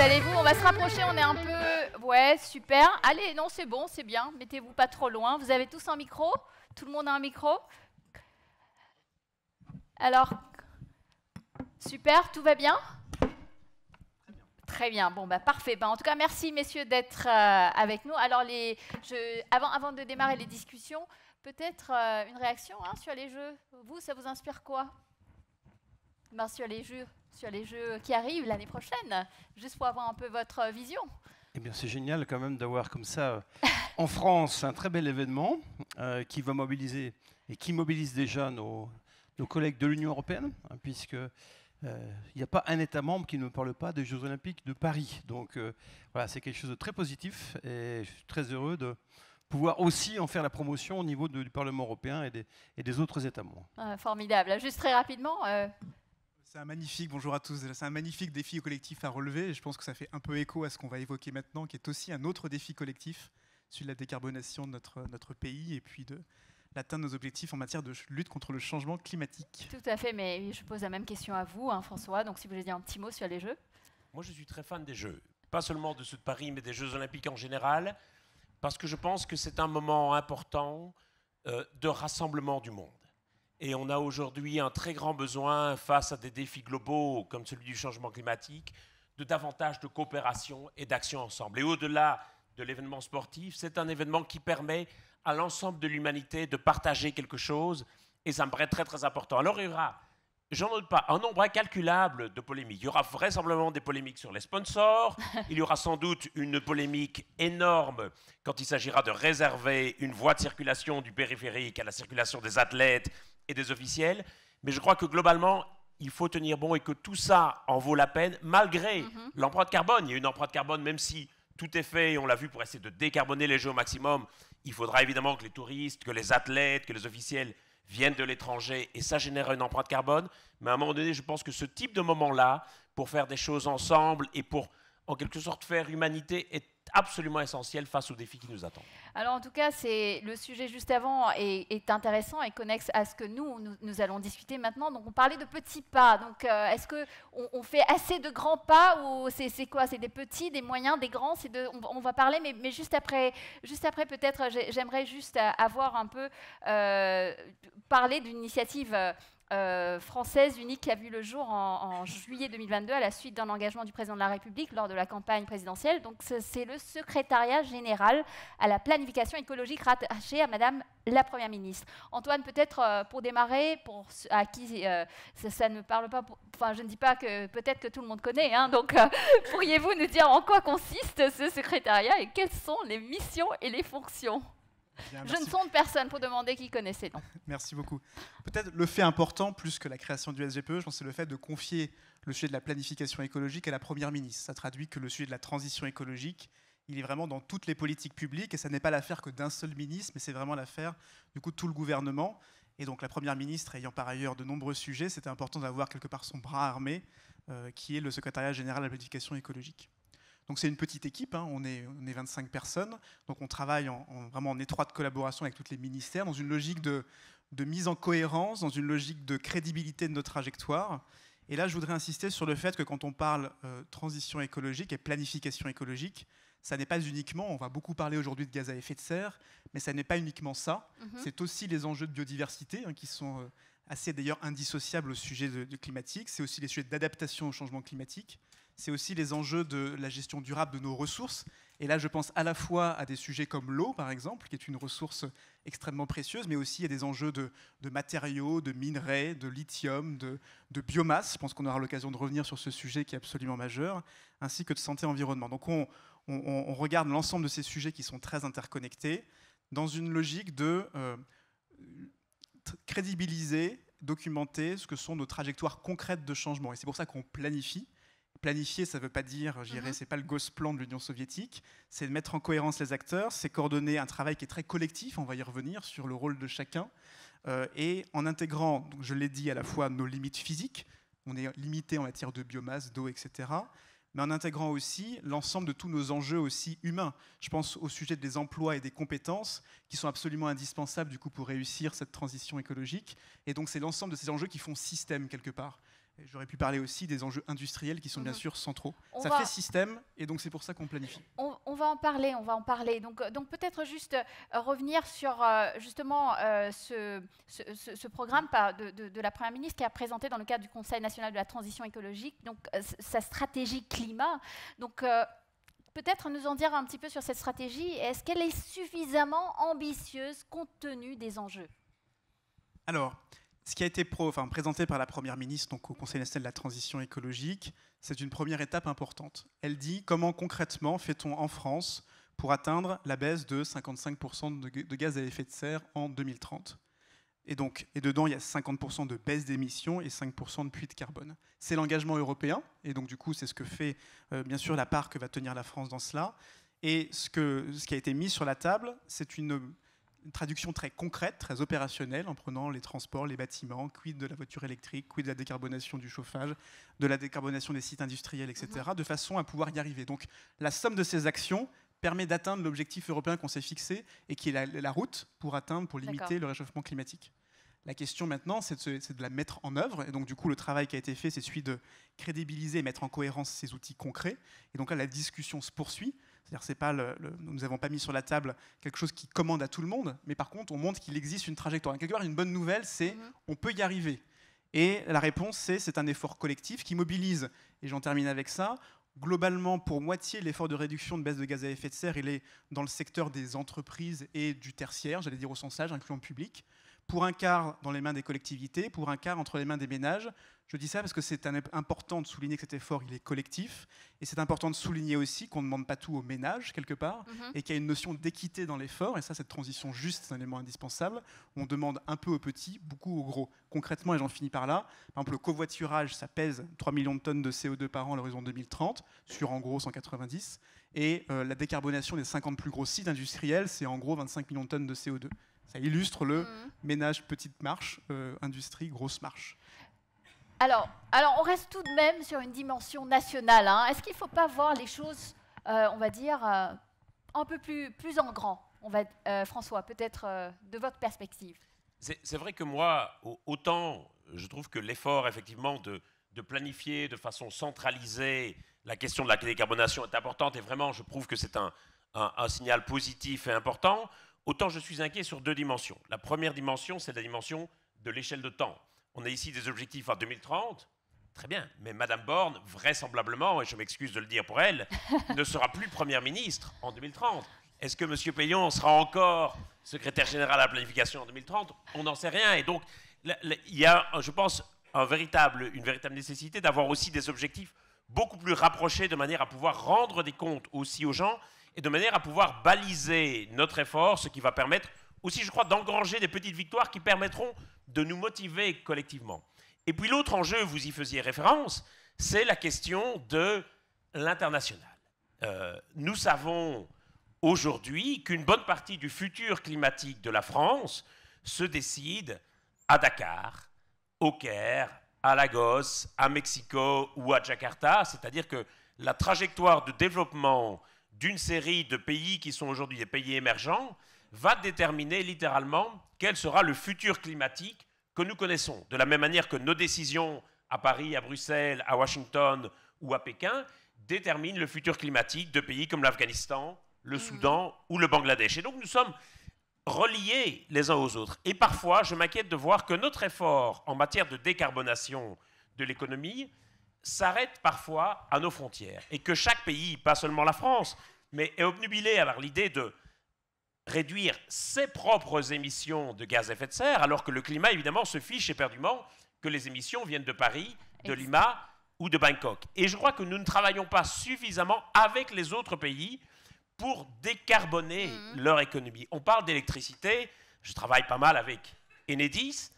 allez vous on va se rapprocher, on est un peu... Ouais, super. Allez, non, c'est bon, c'est bien. Mettez-vous pas trop loin. Vous avez tous un micro Tout le monde a un micro Alors, super, tout va bien Très bien, bon, bah, parfait. Bah, en tout cas, merci messieurs d'être euh, avec nous. Alors, les, avant, avant de démarrer les discussions, peut-être euh, une réaction hein, sur les jeux. Vous, ça vous inspire quoi Merci ben, Sur les jeux sur les jeux qui arrivent l'année prochaine, juste pour avoir un peu votre vision. Eh bien, c'est génial quand même d'avoir comme ça euh, en France un très bel événement euh, qui va mobiliser et qui mobilise déjà nos, collègues de l'Union européenne, puisqu'il hein, puisque euh, il n'y a pas un État membre qui ne parle pas des Jeux Olympiques de Paris. Donc voilà, c'est quelque chose de très positif et je suis très heureux de pouvoir aussi en faire la promotion au niveau du Parlement européen et des, autres États membres. Ah, formidable. Juste très rapidement, c'est un magnifique, bonjour à tous, c'est un magnifique défi collectif à relever et je pense que ça fait un peu écho à ce qu'on va évoquer maintenant, qui est aussi un autre défi collectif, celui de la décarbonation de notre, notre pays et puis de l'atteindre nos objectifs en matière de lutte contre le changement climatique. Tout à fait, mais je pose la même question à vous, hein, François, donc si vous voulez dire un petit mot sur les Jeux. Moi, je suis très fan des Jeux, pas seulement de ceux de Paris, mais des Jeux olympiques en général, parce que je pense que c'est un moment important euh, de rassemblement du monde. Et on a aujourd'hui un très grand besoin, face à des défis globaux comme celui du changement climatique, de davantage de coopération et d'action ensemble. Et au-delà de l'événement sportif, c'est un événement qui permet à l'ensemble de l'humanité de partager quelque chose, et ça me paraît très très important. Alors il y aura, j'en doute pas, un nombre incalculable de polémiques. Il y aura vraisemblablement des polémiques sur les sponsors, il y aura sans doute une polémique énorme quand il s'agira de réserver une voie de circulation du périphérique à la circulation des athlètes et des officiels. Mais je crois que globalement, il faut tenir bon et que tout ça en vaut la peine, malgré mhm. l'empreinte carbone. Il y a une empreinte carbone, même si tout est fait, et on l'a vu, pour essayer de décarboner les jeux au maximum. Il faudra évidemment que les touristes, que les athlètes, que les officiels viennent de l'étranger, et ça génère une empreinte carbone. Mais à un moment donné, je pense que ce type de moment-là, pour faire des choses ensemble et pour, en quelque sorte, faire humanité, est absolument essentiel face aux défis qui nous attendent. Alors en tout cas, c'est le sujet juste avant est, intéressant et connexe à ce que nous, nous, allons discuter maintenant. Donc on parlait de petits pas. Donc euh, est-ce que on, fait assez de grands pas ou c'est quoi C'est des petits, des moyens, des grands de, on, va parler, mais, juste après, juste après peut-être, j'aimerais juste euh, avoir un peu euh, parler d'une initiative. Euh, euh, française unique qui a vu le jour en, juillet 2022 à la suite d'un engagement du président de la République lors de la campagne présidentielle. Donc c'est le secrétariat général à la planification écologique rattaché à Madame la Première ministre. Antoine, peut-être euh, pour démarrer, pour à qui euh, ça, ne parle pas, enfin je ne dis pas que peut-être que tout le monde connaît, hein, donc pourriez-vous nous dire en quoi consiste ce secrétariat et quelles sont les missions et les fonctions je ne sonde personne pour demander qui connaissait. merci beaucoup. Peut-être le fait important, plus que la création du SGPE, je pense c'est le fait de confier le sujet de la planification écologique à la Première ministre. Ça traduit que le sujet de la transition écologique, il est vraiment dans toutes les politiques publiques et ça n'est pas l'affaire que d'un seul ministre, mais c'est vraiment l'affaire du coup de tout le gouvernement. Et donc la Première ministre ayant par ailleurs de nombreux sujets, c'était important d'avoir quelque part son bras armé, euh, qui est le secrétariat général de la planification écologique. Donc c'est une petite équipe, hein. on, est, 25 personnes, donc on travaille vraiment en étroite collaboration avec tous les ministères, dans une logique de, mise en cohérence, dans une logique de crédibilité de nos trajectoires. Et là, je voudrais insister sur le fait que quand on parle euh, transition écologique et planification écologique, ça n'est pas uniquement, on va beaucoup parler aujourd'hui de gaz à effet de serre, mais ça n'est pas uniquement ça, mhm. c'est aussi les enjeux de biodiversité hein, qui sont... Euh, assez d'ailleurs indissociables au sujet du climatique. C'est aussi les sujets d'adaptation au changement climatique c'est aussi les enjeux de la gestion durable de nos ressources. Et là, je pense à la fois à des sujets comme l'eau, par exemple, qui est une ressource extrêmement précieuse, mais aussi à des enjeux de, matériaux, de minerais, de lithium, de, biomasse. Je pense qu'on aura l'occasion de revenir sur ce sujet qui est absolument majeur, ainsi que de santé environnement. Donc on, regarde l'ensemble de ces sujets qui sont très interconnectés dans une logique de euh, crédibiliser, documenter ce que sont nos trajectoires concrètes de changement. Et c'est pour ça qu'on planifie planifier, ça ne veut pas dire, je dirais, mhm. ce pas le gosse-plan de l'Union soviétique, c'est de mettre en cohérence les acteurs, c'est coordonner un travail qui est très collectif, on va y revenir, sur le rôle de chacun, euh, et en intégrant, je l'ai dit, à la fois nos limites physiques, on est limité en matière de biomasse, d'eau, etc., mais en intégrant aussi l'ensemble de tous nos enjeux aussi humains. Je pense au sujet des emplois et des compétences qui sont absolument indispensables du coup pour réussir cette transition écologique. Et donc c'est l'ensemble de ces enjeux qui font système quelque part. J'aurais pu parler aussi des enjeux industriels qui sont bien mhm. sûr centraux. ça fait système et donc c'est pour ça qu'on planifie. On, va en parler, on va en parler. Donc, euh, donc peut-être juste euh, revenir sur euh, justement ce, ce, programme de, de, la Première ministre qui a présenté dans le cadre du Conseil national de la transition écologique, donc sa stratégie climat. Donc peut-être nous en dire un petit peu sur cette stratégie. Est-ce qu'elle est suffisamment ambitieuse compte tenu des enjeux Alors ce qui a été présenté par la Première ministre au Conseil national de la transition écologique, c'est une première étape importante. Elle dit comment concrètement fait-on en France pour atteindre la baisse de 55% de gaz à effet de serre en 2030. Et donc, et dedans, il y a 50% de baisse d'émissions et 5% de puits de carbone. C'est l'engagement européen, et donc du coup, c'est ce que fait euh, bien sûr la part que va tenir la France dans cela. Et ce, que, ce qui a été mis sur la table, c'est une une traduction très concrète, très opérationnelle, en prenant les transports, les bâtiments, quid de la voiture électrique, quid de la décarbonation du chauffage, de la décarbonation des sites industriels, etc., mhm. de façon à pouvoir y arriver. Donc la somme de ces actions permet d'atteindre l'objectif européen qu'on s'est fixé et qui est la, route pour atteindre, pour limiter le réchauffement climatique. La question maintenant, c'est de, de, la mettre en œuvre. Et donc, du coup, le travail qui a été fait, c'est celui de crédibiliser et mettre en cohérence ces outils concrets. Et donc là, la discussion se poursuit. C'est-à-dire, nous n'avons pas mis sur la table quelque chose qui commande à tout le monde, mais par contre, on montre qu'il existe une trajectoire. Et quelque part, une bonne nouvelle, c'est mhm. on peut y arriver. Et la réponse, c'est c'est un effort collectif qui mobilise. Et j'en termine avec ça. Globalement, pour moitié, l'effort de réduction de baisse de gaz à effet de serre, il est dans le secteur des entreprises et du tertiaire, j'allais dire au sens large, incluant le public pour un quart dans les mains des collectivités, pour un quart entre les mains des ménages. Je dis ça parce que c'est important de souligner que cet effort il est collectif, et c'est important de souligner aussi qu'on ne demande pas tout aux ménages quelque part, mhm. et qu'il y a une notion d'équité dans l'effort, et ça cette transition juste c'est un élément indispensable. On demande un peu aux petits, beaucoup aux gros. Concrètement, et j'en finis par là, par exemple le covoiturage, ça pèse 3 millions de tonnes de CO2 par an à l'horizon 2030, sur en gros 190, et euh, la décarbonation des 50 plus gros sites industriels, c'est en gros 25 millions de tonnes de CO2. Ça illustre le mm. ménage petite marche, euh, industrie grosse marche. Alors, alors, on reste tout de même sur une dimension nationale. Hein. Est-ce qu'il ne faut pas voir les choses, euh, on va dire, euh, un peu plus, plus en grand on va, François, peut-être de votre perspective. C'est vrai que moi, autant je trouve que l'effort, effectivement, de, planifier de façon centralisée la question de la décarbonation est importante, et vraiment, je prouve que c'est un signal positif et important, Autant je suis inquiet sur deux dimensions. La première dimension, c'est la dimension de l'échelle de temps. On a ici des objectifs en 2030. Très bien, mais Madame Borne, vraisemblablement, et je m'excuse de le dire pour elle, ne sera plus Première ministre en 2030. Est-ce que M. Payon sera encore secrétaire général à la planification en 2030 On n'en sait rien. Et donc, il y a, je pense, une véritable nécessité d'avoir aussi des objectifs beaucoup plus rapprochés de manière à pouvoir rendre des comptes aussi aux gens et de manière à pouvoir baliser notre effort, ce qui va permettre aussi, je crois, d'engranger des petites victoires qui permettront de nous motiver collectivement. Et puis l'autre enjeu, vous y faisiez référence, c'est la question de l'international. Euh, nous savons aujourd'hui qu'une bonne partie du futur climatique de la France se décide à Dakar, au Caire, à Lagos, à Mexico ou à Jakarta, c'est-à-dire que la trajectoire de développement d'une série de pays qui sont aujourd'hui des pays émergents va déterminer littéralement quel sera le futur climatique que nous connaissons. De la même manière que nos décisions à Paris, à Bruxelles, à Washington ou à Pékin déterminent le futur climatique de pays comme l'Afghanistan, le mm. Soudan ou le Bangladesh. Et donc nous sommes reliés les uns aux autres. Et parfois, je m'inquiète de voir que notre effort en matière de décarbonation de l'économie s'arrête parfois à nos frontières et que chaque pays, pas seulement la France, mais est obnubilé par l'idée de réduire ses propres émissions de gaz à effet de serre, alors que le climat, évidemment, se fiche éperdument que les émissions viennent de Paris, de Lima ou de Bangkok. Et je crois que nous ne travaillons pas suffisamment avec les autres pays pour décarboner mhm. leur économie. On parle d'électricité, je travaille pas mal avec Enedis,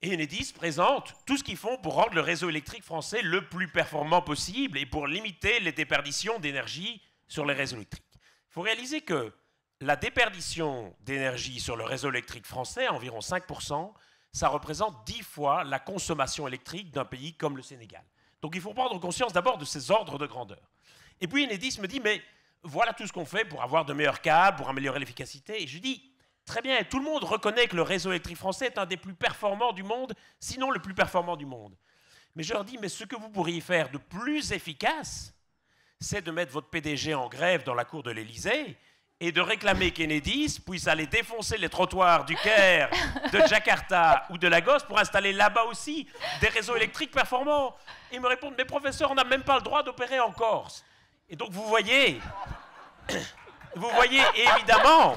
et Enedis présente tout ce qu'ils font pour rendre le réseau électrique français le plus performant possible et pour limiter les déperditions d'énergie sur les réseaux électriques. Il faut réaliser que la déperdition d'énergie sur le réseau électrique français, environ 5%, ça représente 10 fois la consommation électrique d'un pays comme le Sénégal. Donc il faut prendre conscience d'abord de ces ordres de grandeur. Et puis Enedis me dit, mais voilà tout ce qu'on fait pour avoir de meilleurs câbles, pour améliorer l'efficacité. Et je dis, Très bien, tout le monde reconnaît que le réseau électrique français est un des plus performants du monde, sinon le plus performant du monde. Mais je leur dis, mais ce que vous pourriez faire de plus efficace, c'est de mettre votre PDG en grève dans la cour de l'Élysée et de réclamer qu'Enedis puisse aller défoncer les trottoirs du Caire, de Jakarta ou de Lagos pour installer là-bas aussi des réseaux électriques performants. Ils me répondent, mais professeur, on n'a même pas le droit d'opérer en Corse. Et donc vous voyez, vous voyez évidemment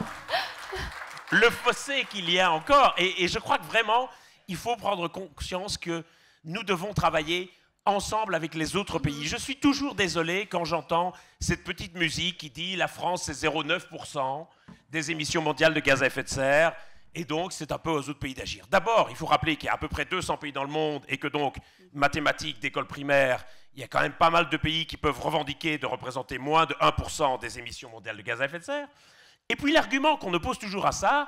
le fossé qu'il y a encore. Et, je crois que vraiment, il faut prendre conscience que nous devons travailler ensemble avec les autres pays. Je suis toujours désolé quand j'entends cette petite musique qui dit la France, c'est 0,9% des émissions mondiales de gaz à effet de serre. Et donc, c'est un peu aux autres pays d'agir. D'abord, il faut rappeler qu'il y a à peu près 200 pays dans le monde et que donc, mathématiques, d'école primaire, il y a quand même pas mal de pays qui peuvent revendiquer de représenter moins de 1% des émissions mondiales de gaz à effet de serre. Et puis l'argument qu'on oppose toujours à ça,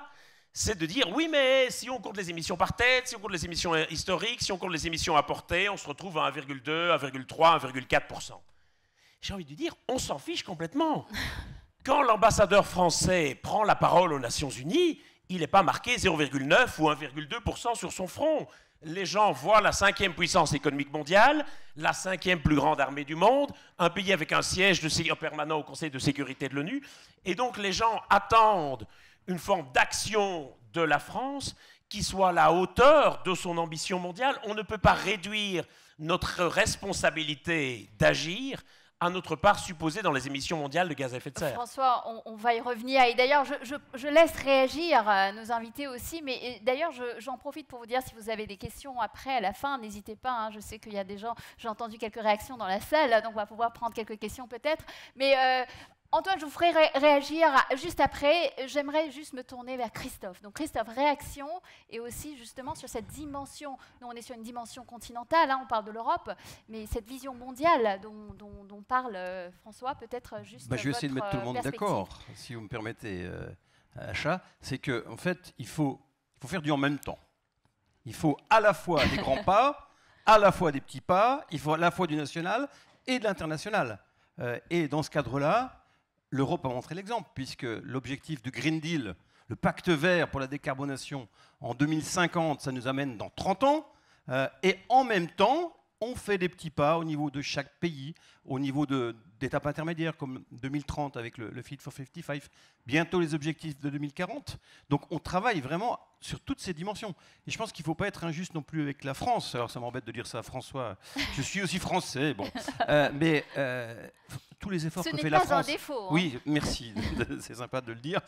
c'est de dire oui, mais si on compte les émissions par tête, si on compte les émissions historiques, si on compte les émissions apportées, on se retrouve à 1,2, 1,3, 1,4 J'ai envie de dire, on s'en fiche complètement. Quand l'ambassadeur français prend la parole aux Nations Unies, il n'est pas marqué 0,9 ou 1,2 sur son front les gens voient la cinquième puissance économique mondiale, la cinquième plus grande armée du monde, un pays avec un siège de, permanent au Conseil de sécurité de l'ONU, et donc les gens attendent une forme d'action de la France qui soit à la hauteur de son ambition mondiale. On ne peut pas réduire notre responsabilité d'agir à notre part supposée dans les émissions mondiales de gaz à effet de serre. François, on, va y revenir. Et d'ailleurs, je, laisse réagir euh, nos invités aussi. Mais d'ailleurs, j'en profite pour vous dire si vous avez des questions après, à la fin, n'hésitez pas. Hein, je sais qu'il y a des gens, j'ai entendu quelques réactions dans la salle, donc on va pouvoir prendre quelques questions peut-être. Mais euh, Antoine, je vous ferai réagir juste après. J'aimerais juste me tourner vers Christophe. Donc Christophe, réaction et aussi justement sur cette dimension. Nous, on est sur une dimension continentale, hein, on parle de l'Europe, mais cette vision mondiale dont, parle euh, François, peut-être euh, juste. Bah, je vais essayer de mettre tout le euh, monde d'accord, si vous me permettez, Acha. Achat. C'est qu'en en fait, il faut, il faut faire du en même temps. Il faut à la fois des grands pas, à la fois des petits pas, il faut à la fois du national et de l'international. et dans ce cadre-là, l'Europe a montré l'exemple, puisque l'objectif du Green Deal, le pacte vert pour la décarbonation en 2050, ça nous amène dans 30 ans. Euh, et en même temps, on fait des petits pas au niveau de chaque pays, au niveau d'étapes intermédiaires comme 2030 avec le, le, Fit for 55, bientôt les objectifs de 2040. Donc on travaille vraiment sur toutes ces dimensions. Et je pense qu'il ne faut pas être injuste non plus avec la France. Alors ça m'embête de dire ça à François. Je suis aussi français, bon. Euh, mais euh, tous les efforts que fait la France. Défaut, hein. Oui, merci. C'est sympa de le dire.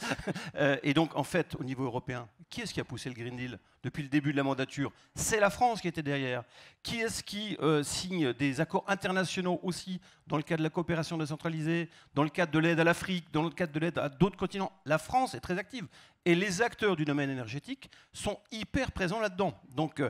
Euh, et donc en fait, au niveau européen, qui est-ce qui a poussé le Green Deal depuis le début de la mandature C'est la France qui était derrière. Qui est-ce qui signe des accords internationaux aussi dans le cadre de la coopération décentralisée, dans le cadre de l'aide à l'Afrique, dans le cadre de l'aide à d'autres continents. La France est très active. Et les acteurs du domaine énergétique sont hyper présents là-dedans. Donc, euh,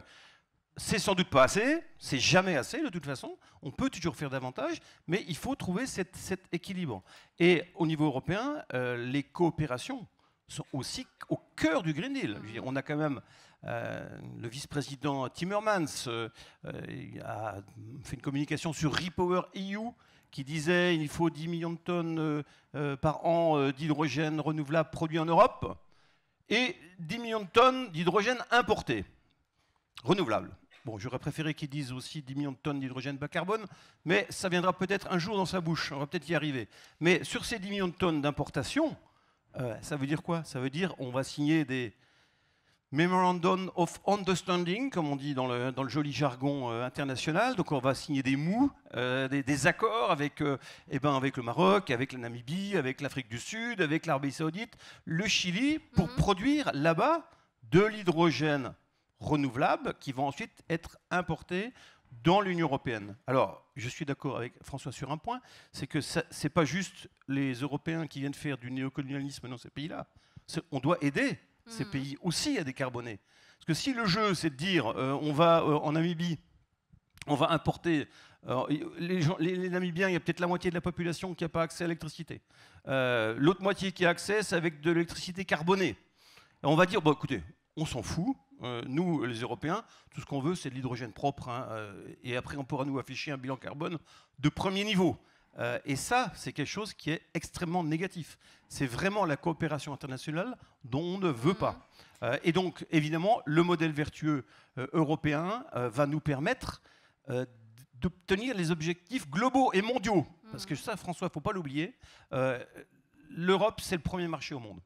c'est sans doute pas assez, c'est jamais assez de toute façon, on peut toujours faire davantage, mais il faut trouver cet équilibre. Et au niveau européen, euh, les coopérations sont aussi au cœur du Green Deal. on a quand même euh, le vice-président Timmermans euh, euh, a fait une communication sur Repower EU qui disait il faut 10 millions de tonnes par an d'hydrogène renouvelable produit en Europe et 10 millions de tonnes d'hydrogène importé, renouvelable. Bon, j'aurais préféré qu'ils disent aussi 10 millions de tonnes d'hydrogène bas carbone, mais ça viendra peut-être un jour dans sa bouche, on va peut-être y arriver. Mais sur ces 10 millions de tonnes d'importation, ça veut dire quoi Ça veut dire on va signer des, Memorandum of Understanding, comme on dit dans le, joli jargon euh, international. Donc on va signer des mous, euh, des, accords avec, euh, eh ben avec le Maroc, avec la Namibie, avec l'Afrique du Sud, avec l'Arabie saoudite, le Chili, pour mhm. produire là-bas de l'hydrogène renouvelable qui va ensuite être importé dans l'Union européenne. Alors, je suis d'accord avec François sur un point, c'est que ce n'est pas juste les Européens qui viennent faire du néocolonialisme dans ces pays-là. On doit aider ces hmm. pays aussi à décarboner. Parce que si le jeu, c'est de dire, euh, on va euh, en Namibie, on va importer les, Namibiens, il y a peut-être la moitié de la population qui n'a pas accès à l'électricité. Euh, l'autre moitié qui a accès, c'est avec de l'électricité carbonée. on va dire, bon, écoutez, on s'en fout. nous, les Européens, tout ce qu'on veut, c'est de l'hydrogène propre. Hein, et après, on pourra nous afficher un bilan carbone de premier niveau. Euh, et ça, c'est quelque chose qui est extrêmement négatif. C'est vraiment la coopération internationale dont on ne veut mm. pas. Euh, et donc, évidemment, le modèle vertueux euh, européen va nous permettre d'obtenir les objectifs globaux et mondiaux. Mm. Parce que ça, François, il ne faut pas l'oublier. L'europe, c'est le premier marché au monde.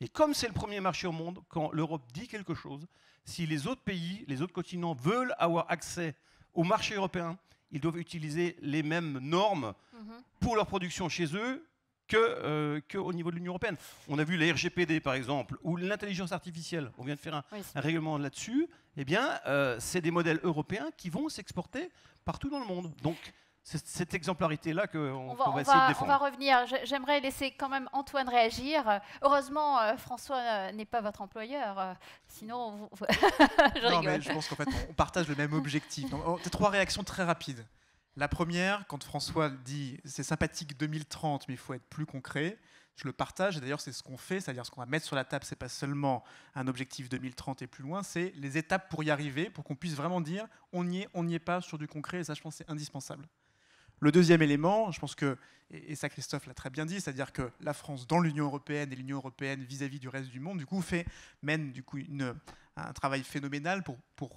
Et comme c'est le premier marché au monde, quand l'Europe dit quelque chose, si les autres pays, les autres continents veulent avoir accès au marché européen, ils doivent utiliser les mêmes normes mhm. pour leur production chez eux qu'au que euh, niveau de l'Union européenne. On a vu la RGPD, par exemple, ou l'intelligence artificielle, on vient de faire un, règlement là-dessus, eh bien, euh, c'est des modèles européens qui vont s'exporter partout dans le monde. Donc, cette exemplarité-là qu'on va, va essayer de défendre. On va revenir. J'aimerais laisser quand même Antoine réagir. Heureusement, euh, François euh, n'est pas votre employeur. Euh, sinon, je non, mais je pense qu'en fait, on partage le même objectif. Donc, oh, trois réactions très rapides. La première, quand François dit c'est sympathique 2030, mais il faut être plus concret, je le partage. d'ailleurs, c'est ce qu'on fait, c'est-à-dire ce qu'on va mettre sur la table, c'est pas seulement un objectif 2030 et plus loin, c'est les étapes pour y arriver, pour qu'on puisse vraiment dire on y est, on n'y est pas sur du concret. Et ça, je pense, c'est indispensable. Le deuxième élément, je pense que, et ça Christophe l'a très bien dit, c'est-à-dire que la France dans l'Union européenne et l'Union européenne vis-à-vis du reste du monde, du coup, fait, mène du coup, une, un travail phénoménal pour,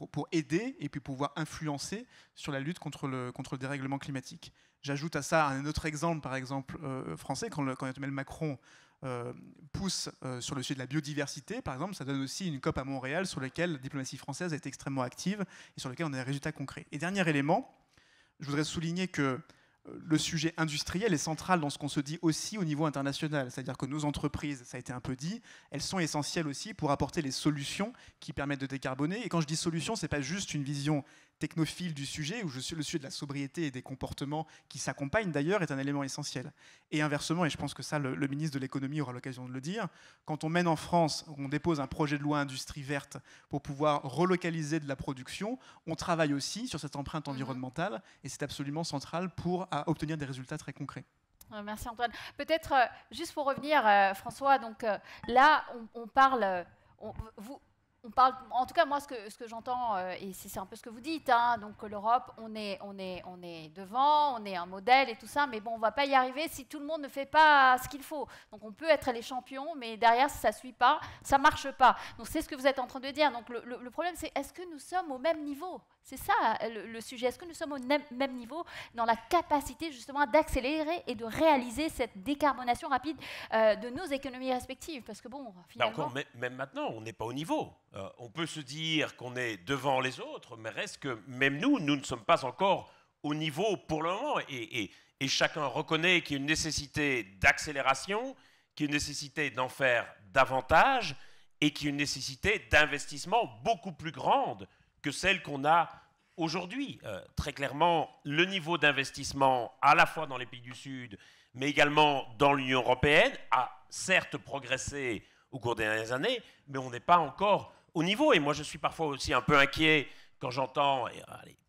pour, aider et puis pouvoir influencer sur la lutte contre le, contre le dérèglement climatique. J'ajoute à ça un autre exemple, par exemple, euh, français, quand, Emmanuel Macron euh, pousse euh, sur le sujet de la biodiversité, par exemple, ça donne aussi une COP à Montréal sur laquelle la diplomatie française est extrêmement active et sur laquelle on a des résultats concrets. Et dernier élément, je voudrais souligner que euh, le sujet industriel est central dans ce qu'on se dit aussi au niveau international. C'est-à-dire que nos entreprises, ça a été un peu dit, elles sont essentielles aussi pour apporter les solutions qui permettent de décarboner. Et quand je dis solutions, ce n'est pas juste une vision technophile du sujet, où je suis le sujet de la sobriété et des comportements qui s'accompagnent d'ailleurs, est un élément essentiel. Et inversement, et je pense que ça, le, ministre de l'économie aura l'occasion de le dire, quand on mène en France, on dépose un projet de loi industrie verte pour pouvoir relocaliser de la production, on travaille aussi sur cette empreinte mhm. environnementale, et c'est absolument central pour obtenir des résultats très concrets. Ah, merci Antoine. Peut-être, euh, juste pour revenir, euh, François, donc euh, là, on, parle... vous, on parle, en tout cas, moi, ce que, j'entends, euh, et c'est un peu ce que vous dites, hein, donc l'Europe, on est, on, est, on est devant, on est un modèle et tout ça, mais bon, on ne va pas y arriver si tout le monde ne fait pas ce qu'il faut. Donc on peut être les champions, mais derrière, ça ne suit pas, ça ne marche pas. Donc c'est ce que vous êtes en train de dire. Donc le problème, c'est est-ce que nous sommes au même niveau c'est ça euh, le, sujet. Est-ce que nous sommes au même niveau dans la capacité justement d'accélérer et de réaliser cette décarbonation rapide euh, de nos économies respectives Parce que bon, bah, finalement... encore, même maintenant, on n'est pas au niveau. Euh, on peut se dire qu'on est devant les autres, mais reste que même nous, nous ne sommes pas encore au niveau pour le moment. Et, et chacun reconnaît qu'il y a une nécessité d'accélération, qu'il y a une nécessité d'en faire davantage et qu'il y a une nécessité d'investissement beaucoup plus grande que celle qu'on a aujourd'hui. Euh, très clairement, le niveau d'investissement à la fois dans les pays du Sud, mais également dans l'Union européenne, a certes progressé au cours des dernières années, mais on n'est pas encore au niveau. Et moi, je suis parfois aussi un peu inquiet quand j'entends, euh,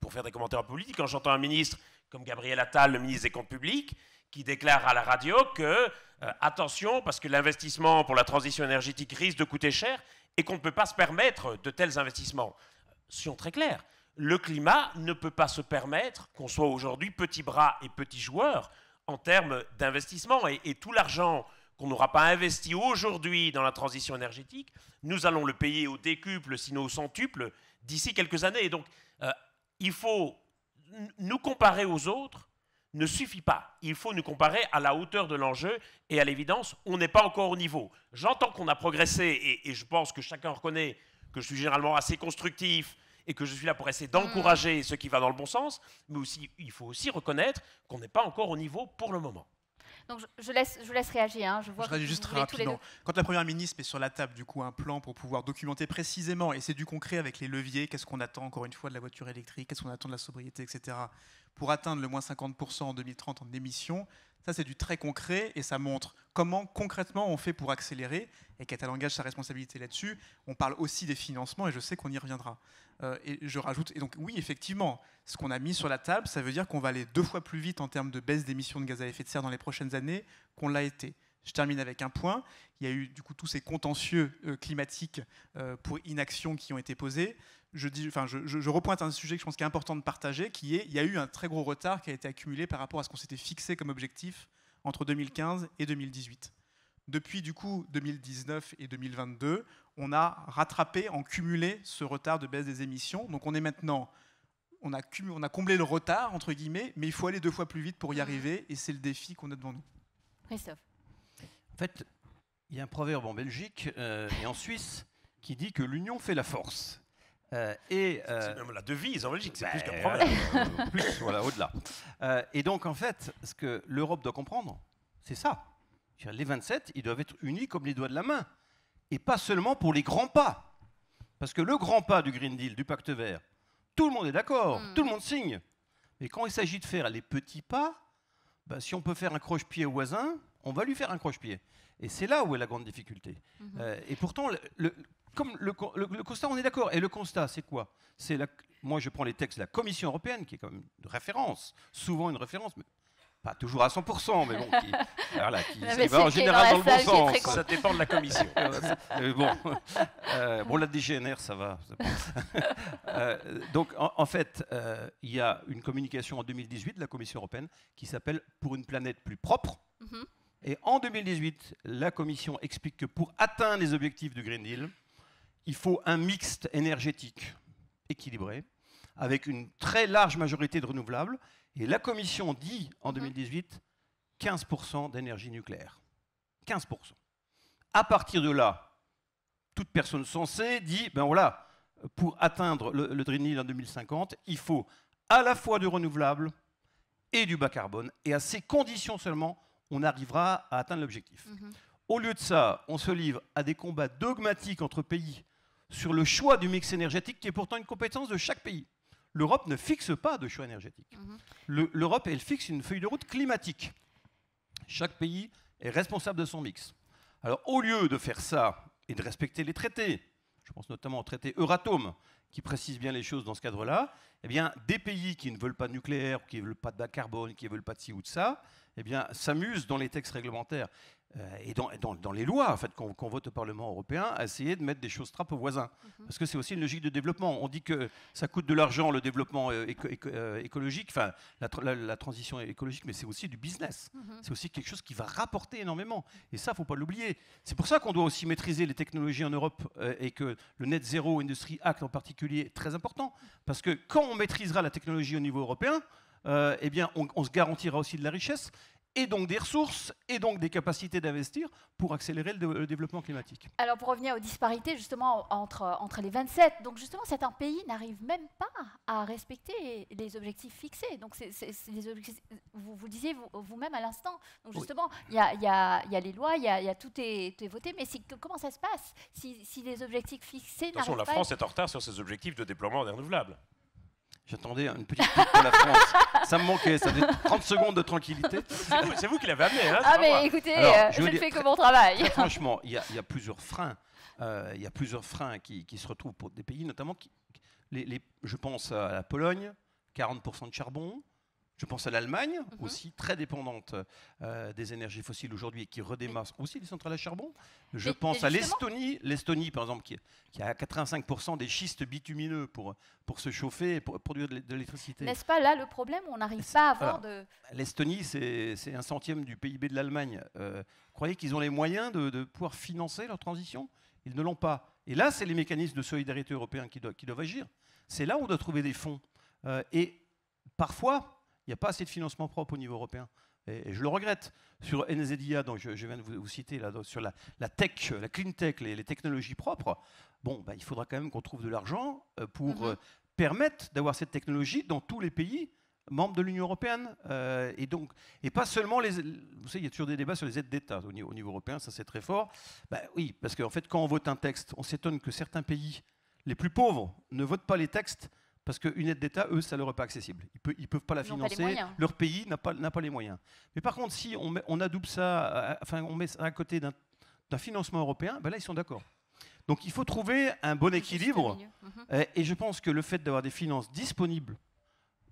pour faire des commentaires politiques, quand j'entends un ministre comme Gabriel Attal, le ministre des Comptes publics, qui déclare à la radio que euh, attention, parce que l'investissement pour la transition énergétique risque de coûter cher et qu'on ne peut pas se permettre de tels investissements soyons très clairs, le climat ne peut pas se permettre qu'on soit aujourd'hui petit bras et petit joueur en termes d'investissement. Et, tout l'argent qu'on n'aura pas investi aujourd'hui dans la transition énergétique, nous allons le payer au décuple, sinon au centuple, d'ici quelques années. Et donc, euh, il faut nous comparer aux autres ne suffit pas. Il faut nous comparer à la hauteur de l'enjeu et à l'évidence, on n'est pas encore au niveau. J'entends qu'on a progressé et, je pense que chacun reconnaît que je suis généralement assez constructif et que je suis là pour essayer d'encourager mm. ce qui va dans le bon sens, mais aussi, il faut aussi reconnaître qu'on n'est pas encore au niveau pour le moment. Donc je, laisse, je laisse réagir. Hein. Je, vois juste rapidement. Quand la Première ministre met sur la table du coup un plan pour pouvoir documenter précisément, et c'est du concret avec les leviers, qu'est-ce qu'on attend encore une fois de la voiture électrique, qu'est-ce qu'on attend de la sobriété, etc., pour atteindre le moins 50% en 2030 en émissions, ça, c'est du très concret et ça montre comment concrètement on fait pour accélérer. Et Catal engage sa responsabilité là-dessus. On parle aussi des financements et je sais qu'on y reviendra. Euh, et je rajoute, et donc oui, effectivement, ce qu'on a mis sur la table, ça veut dire qu'on va aller deux fois plus vite en termes de baisse d'émissions de gaz à effet de serre dans les prochaines années qu'on l'a été. Je termine avec un point. Il y a eu du coup tous ces contentieux euh, climatiques euh, pour inaction qui ont été posés. Je, dis, enfin, je, repointe un sujet que je pense qu'il est important de partager, qui est il y a eu un très gros retard qui a été accumulé par rapport à ce qu'on s'était fixé comme objectif entre 2015 et 2018. Depuis du coup 2019 et 2022, on a rattrapé, en cumulé ce retard de baisse des émissions. Donc on est maintenant on a, on a, comblé le retard, entre guillemets, mais il faut aller deux fois plus vite pour y mmh. arriver, et c'est le défi qu'on a devant nous. Christophe. En fait, il y a un proverbe en Belgique euh, et en Suisse qui dit que l'union fait la force. Euh, et euh, même la devise en Belgique, c'est ben, plus qu'un proverbe. Euh, plus, voilà, au-delà. et donc, en fait, ce que l'Europe doit comprendre, c'est ça. Les 27, ils doivent être unis comme les doigts de la main, et pas seulement pour les grands pas. Parce que le grand pas du Green Deal, du Pacte Vert, tout le monde est d'accord, hmm. tout le monde signe. Mais quand il s'agit de faire les petits pas, ben, si on peut faire un croche-pied au voisin, on va lui faire un croche-pied. Et c'est là où est la grande difficulté. Mhm. Euh, et pourtant, le, comme le, constat, on est d'accord. Et le constat, c'est quoi C'est Moi, je prends les textes de la Commission européenne, qui est quand même une référence, souvent une référence, mais pas toujours à 100%, mais bon, qui, va en général dans, le sens. Ça dépend de la Commission. Euh, euh, bon, bon, la DGNR, ça va. donc, en, fait, il y a une communication en 2018 de la Commission européenne qui s'appelle Pour une planète plus propre. Mhm. Et en 2018, la Commission explique que pour atteindre les objectifs du Green Deal, il faut un mixte énergétique équilibré, avec une très large majorité de renouvelables. Et la Commission dit en 2018 15% d'énergie nucléaire. 15%. À partir de là, toute personne censée dit, ben voilà, pour atteindre le Green Deal en 2050, il faut à la fois du renouvelable et du bas carbone. Et à ces conditions seulement, on arrivera à atteindre l'objectif. Mhm. Au lieu de ça, on se livre à des combats dogmatiques entre pays sur le choix du mix énergétique qui est pourtant une compétence de chaque pays. L'Europe ne fixe pas de choix énergétique. Mhm. L'Europe, elle fixe une feuille de route climatique. Chaque pays est responsable de son mix. Alors au lieu de faire ça et de respecter les traités, je pense notamment au traité Euratom, qui précise bien les choses dans ce cadre-là, eh bien, des pays qui ne veulent pas de nucléaire, qui ne veulent pas de carbone, qui ne veulent pas de ci ou de ça, eh bien, s'amuse dans les textes réglementaires euh, et dans, dans, les lois en fait, qu'on vote au Parlement européen à essayer de mettre des choses trappes aux voisins. Mhm. Parce que c'est aussi une logique de développement. On dit que ça coûte de l'argent le développement euh, euh, écologique, enfin la, transition écologique, mais c'est aussi du business. Mhm. C'est aussi quelque chose qui va rapporter énormément. Et ça, ne faut pas l'oublier. C'est pour ça qu'on doit aussi maîtriser les technologies en Europe et que le Net Zero Industry Act en particulier est très important. Parce que quand on maîtrisera la technologie au niveau européen, euh, eh bien, on, se garantira aussi de la richesse et donc des ressources et donc des capacités d'investir pour accélérer le, développement climatique. Alors pour revenir aux disparités justement entre, entre les 27, donc justement certains pays n'arrivent même pas à respecter les objectifs fixés. Donc vous, vous disiez vous-même à l'instant. Donc justement, il y, a, les lois, il y, a, tout, est, voté, mais comment ça se passe si, les objectifs fixés n'arrivent pas La France est en retard sur ses objectifs de déploiement des renouvelables. J'attendais une petite pause pour la France. ça me manquait, ça faisait 30 secondes de tranquillité. C'est vous, qui l'avez amené. Hein, ah, mais écoutez, euh, je, ne fais que mon travail. franchement, il y, a plusieurs freins. Euh, il y a plusieurs freins qui, se retrouvent pour des pays, notamment, qui, les, les, je pense à la Pologne, 40% de charbon, je pense à l'Allemagne, mhm. aussi très dépendante euh, des énergies fossiles aujourd'hui et qui redémarre aussi les centrales à charbon. Je pense à l'Estonie, l'Estonie par exemple, qui, a 85% des schistes bitumineux pour, pour se chauffer et pour produire de l'électricité. N'est-ce pas là le problème On n'arrive pas à avoir de. L'Estonie, c'est un centième du PIB de l'Allemagne. Euh, croyez qu'ils ont les moyens de, pouvoir financer leur transition Ils ne l'ont pas. Et là, c'est les mécanismes de solidarité européens qui, qui doivent agir. C'est là où on doit trouver des fonds. Euh, et parfois, il n'y a pas assez de financement propre au niveau européen. Et, je le regrette. Sur NZIA, donc je, viens de vous, citer, là, sur la, tech, la clean tech, les, technologies propres, bon, bah, il faudra quand même qu'on trouve de l'argent euh, pour mhm. euh, permettre d'avoir cette technologie dans tous les pays membres de l'Union européenne. Euh, et donc, et pas seulement les. Vous savez, il y a toujours des débats sur les aides d'État au niveau, européen, ça c'est très fort. Bah oui, parce qu'en fait, quand on vote un texte, on s'étonne que certains pays les plus pauvres ne votent pas les textes parce qu'une aide d'État, eux, ça ne leur est pas accessible. Ils ne peuvent pas la financer. leur pays n'a pas, les moyens. Mais par contre, si on, met, adoube ça, euh, euh, enfin, on met à côté d'un d'un financement européen, ben là, ils sont d'accord. Donc il faut trouver un bon équilibre. Mhm. Et je pense que le fait d'avoir des finances disponibles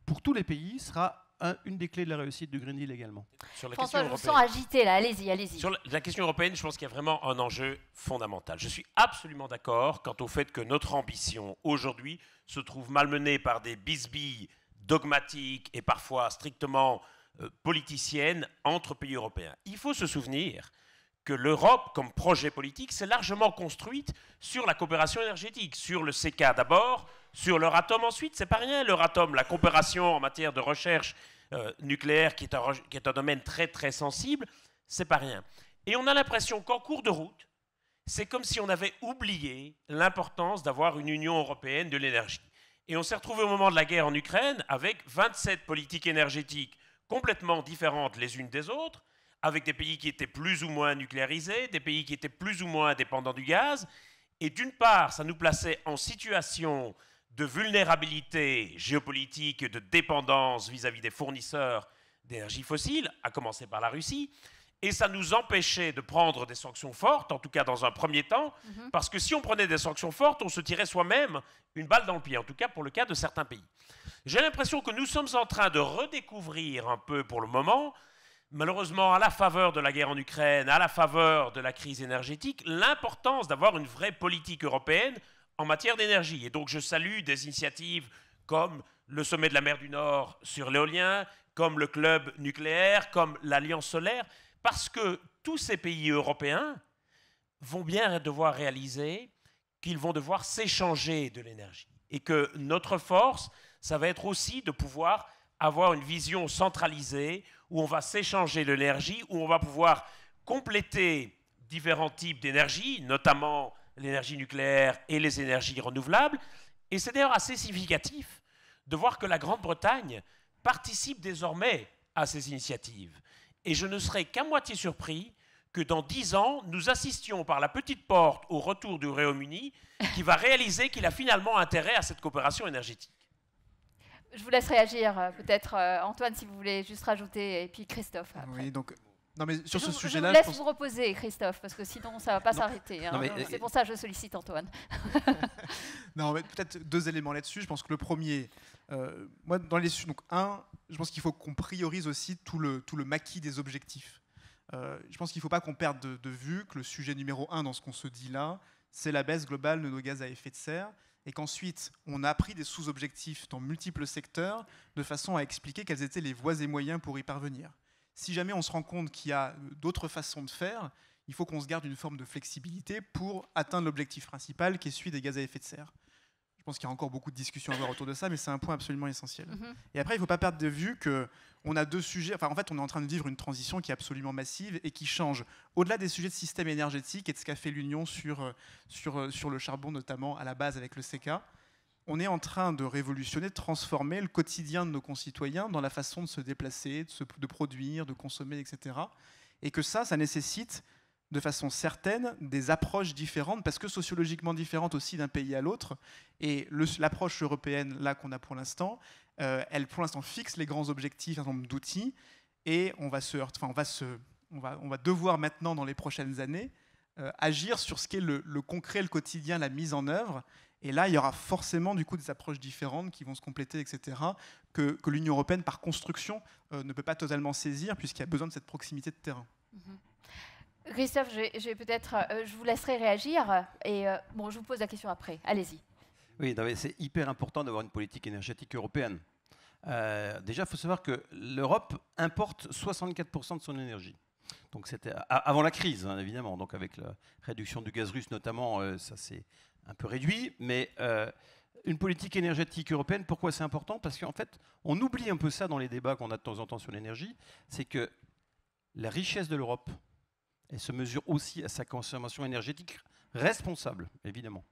pour tous les pays sera une des clés de la réussite du Green Deal également. Sur la François, agité là, allez-y, allez-y. Sur la, question européenne, je pense qu'il y a vraiment un enjeu fondamental. Je suis absolument d'accord quant au fait que notre ambition aujourd'hui se trouve malmenée par des bisbilles dogmatiques et parfois strictement euh, politiciennes entre pays européens. Il faut se souvenir que l'Europe, comme projet politique, s'est largement construite sur la coopération énergétique, sur le CK d'abord, sur leur atome ensuite, c'est pas rien, leur atome. La coopération en matière de recherche euh, nucléaire, qui est, un, qui est un domaine très très sensible, c'est pas rien. Et on a l'impression qu'en cours de route, c'est comme si on avait oublié l'importance d'avoir une Union européenne de l'énergie. Et on s'est retrouvé au moment de la guerre en Ukraine avec 27 politiques énergétiques complètement différentes les unes des autres, avec des pays qui étaient plus ou moins nucléarisés, des pays qui étaient plus ou moins dépendants du gaz. Et d'une part, ça nous plaçait en situation de vulnérabilité géopolitique, de dépendance vis-à-vis des fournisseurs d'énergie fossile, à commencer par la Russie, et ça nous empêchait de prendre des sanctions fortes, en tout cas dans un premier temps, mhm. parce que si on prenait des sanctions fortes, on se tirait soi-même une balle dans le pied, en tout cas pour le cas de certains pays. J'ai l'impression que nous sommes en train de redécouvrir un peu pour le moment, malheureusement à la faveur de la guerre en Ukraine, à la faveur de la crise énergétique, l'importance d'avoir une vraie politique européenne en matière d'énergie. Et donc je salue des initiatives comme le sommet de la mer du Nord sur l'éolien, comme le club nucléaire, comme l'alliance solaire, parce que tous ces pays européens vont bien devoir réaliser qu'ils vont devoir s'échanger de l'énergie. Et que notre force, ça va être aussi de pouvoir avoir une vision centralisée où on va s'échanger de l'énergie, où on va pouvoir compléter différents types d'énergie, notamment l'énergie nucléaire et les énergies renouvelables. Et c'est d'ailleurs assez significatif de voir que la Grande-Bretagne participe désormais à ces initiatives. Et je ne serai qu'à moitié surpris que dans dix ans, nous assistions par la petite porte au retour du Royaume-Uni, qui va réaliser qu'il a finalement intérêt à cette coopération énergétique. Je vous laisse réagir, euh, peut-être euh, Antoine, si vous voulez juste rajouter, et puis Christophe. Après. Oui, donc non, mais sur je, ce sujet-là. Je vous laisse vous reposer, Christophe, parce que sinon, ça ne va pas s'arrêter. Hein. C'est pour ça que je sollicite Antoine. non, mais peut-être deux éléments là-dessus. Je pense que le premier, euh, moi, dans les. Donc, un, je pense qu'il faut qu'on priorise aussi tout le, tout le maquis des objectifs. Euh, je pense qu'il ne faut pas qu'on perde de, de, vue que le sujet numéro un dans ce qu'on se dit là, c'est la baisse globale de nos gaz à effet de serre, et qu'ensuite on a pris des sous-objectifs dans multiples secteurs de façon à expliquer quelles étaient les voies et moyens pour y parvenir si jamais on se rend compte qu'il y a euh, d'autres façons de faire, il faut qu'on se garde une forme de flexibilité pour atteindre l'objectif principal qui est celui des gaz à effet de serre. Je pense qu'il y a encore beaucoup de discussions à avoir autour de ça, mais c'est un point absolument essentiel. Mhm. Et après, il ne faut pas perdre de vue que on a deux sujets. Enfin, en fait, on est en train de vivre une transition qui est absolument massive et qui change au-delà des sujets de système énergétique et de ce qu'a fait l'Union sur, euh, sur, euh, sur le charbon, notamment à la base avec le CECA on est en train de révolutionner, de transformer le quotidien de nos concitoyens dans la façon de se déplacer, de, produire, de consommer, etc. Et que ça, ça nécessite de façon certaine des approches différentes, parce que sociologiquement différentes aussi d'un pays à l'autre. Et l'approche européenne, là qu'on a pour l'instant, euh, elle pour l'instant fixe les grands objectifs, un nombre d'outils, et on va se, heurter, enfin, on va on va, devoir maintenant dans les prochaines années euh, agir sur ce qu'est le, le, concret, le quotidien, la mise en œuvre, et là, il y aura forcément du coup des approches différentes qui vont se compléter, etc., que, l'Union européenne, par construction, euh, ne peut pas totalement saisir, puisqu'il y a besoin de cette proximité de terrain. Mhm. Christophe, je, peut-être, euh, je vous laisserai réagir, et euh, bon, je vous pose la question après. Allez-y. Oui, c'est hyper important d'avoir une politique énergétique européenne. déjà, il faut savoir que l'Europe importe 64% de son énergie. Donc c'était avant la crise, hein, évidemment. Donc avec la réduction du gaz russe notamment, ça s'est un peu réduit, mais euh, une politique énergétique européenne, pourquoi c'est important Parce qu'en fait, on oublie un peu ça dans les débats qu'on a de temps en temps sur l'énergie, c'est que la richesse de l'Europe, elle se mesure aussi à sa consommation énergétique responsable, évidemment.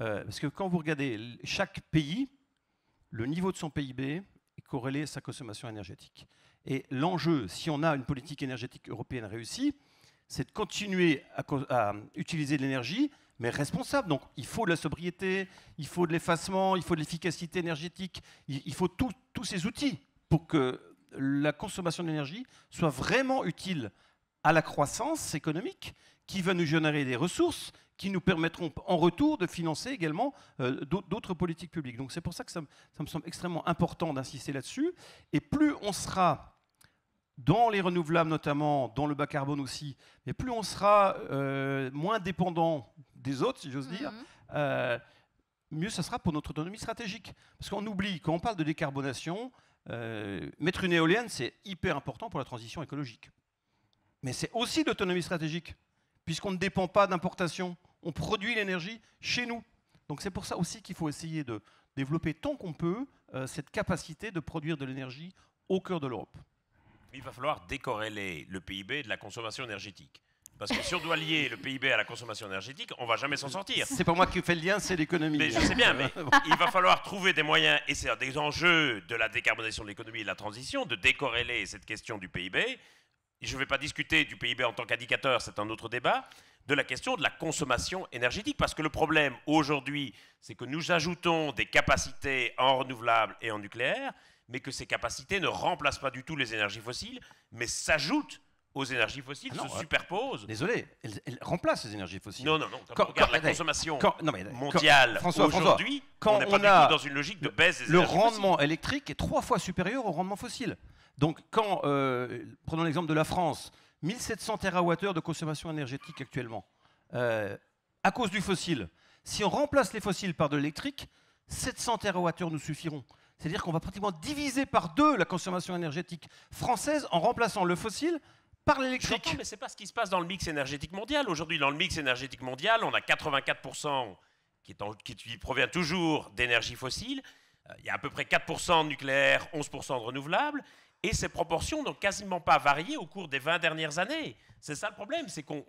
Euh, parce que quand vous regardez chaque pays, le niveau de son PIB est corrélé à sa consommation énergétique. Et l'enjeu, si on a une politique énergétique européenne réussie, c'est de continuer à, à utiliser de l'énergie mais responsable. Donc il faut de la sobriété, il faut de l'effacement, il faut de l'efficacité énergétique, il, faut tous ces outils pour que la consommation d'énergie soit vraiment utile à la croissance économique qui va nous générer des ressources qui nous permettront en retour de financer également euh, d'autres politiques publiques. Donc c'est pour ça que ça, me semble extrêmement important d'insister là-dessus. Et plus on sera dans les renouvelables notamment, dans le bas carbone aussi, mais plus on sera euh, moins dépendant des autres, si j'ose dire, mhm. euh, mieux ça sera pour notre autonomie stratégique. Parce qu'on oublie, quand on parle de décarbonation, euh, mettre une éolienne, c'est hyper important pour la transition écologique. Mais c'est aussi l'autonomie stratégique, puisqu'on ne dépend pas d'importation. On produit l'énergie chez nous. Donc c'est pour ça aussi qu'il faut essayer de développer tant qu'on peut euh, cette capacité de produire de l'énergie au cœur de l'Europe. Il va falloir décorréler le PIB de la consommation énergétique. Parce que si on doit lier le PIB à la consommation énergétique, on va jamais s'en sortir. C'est pas moi qui fais le lien, c'est l'économie. Mais je sais bien, mais il va falloir trouver des moyens, et c'est un des enjeux de la décarbonation de l'économie et de la transition, de décorréler cette question du PIB. Je ne vais pas discuter du PIB en tant qu'indicateur, c'est un autre débat, de la question de la consommation énergétique. Parce que le problème aujourd'hui, c'est que nous ajoutons des capacités en renouvelables et en nucléaire, mais que ces capacités ne remplacent pas du tout les énergies fossiles, mais s'ajoutent aux énergies fossiles ah se superposent. Désolé, elles, remplacent les énergies fossiles. Non, non, non. Quand, regarde la consommation mondiale aujourd'hui, on n'est pas on a dans une logique de baisse des énergies fossiles. Le rendement électrique est trois fois supérieur au rendement fossile. Donc, quand, euh, prenons l'exemple de la France, 1700 TWh de consommation énergétique actuellement, euh, à cause du fossile. Si on remplace les fossiles par de l'électrique, 700 TWh nous suffiront. C'est-à-dire qu'on va pratiquement diviser par deux la consommation énergétique française en remplaçant le fossile par l'électrique. Mais c'est pas ce qui se passe dans le mix énergétique mondial. Aujourd'hui, dans le mix énergétique mondial, on a 84% qui, qui, provient toujours d'énergie fossile. Euh, il y a à peu près 4% de nucléaire, 11% de renouvelables. Et ces proportions n'ont quasiment pas varié au cours des 20 dernières années. C'est ça le problème, c'est qu'on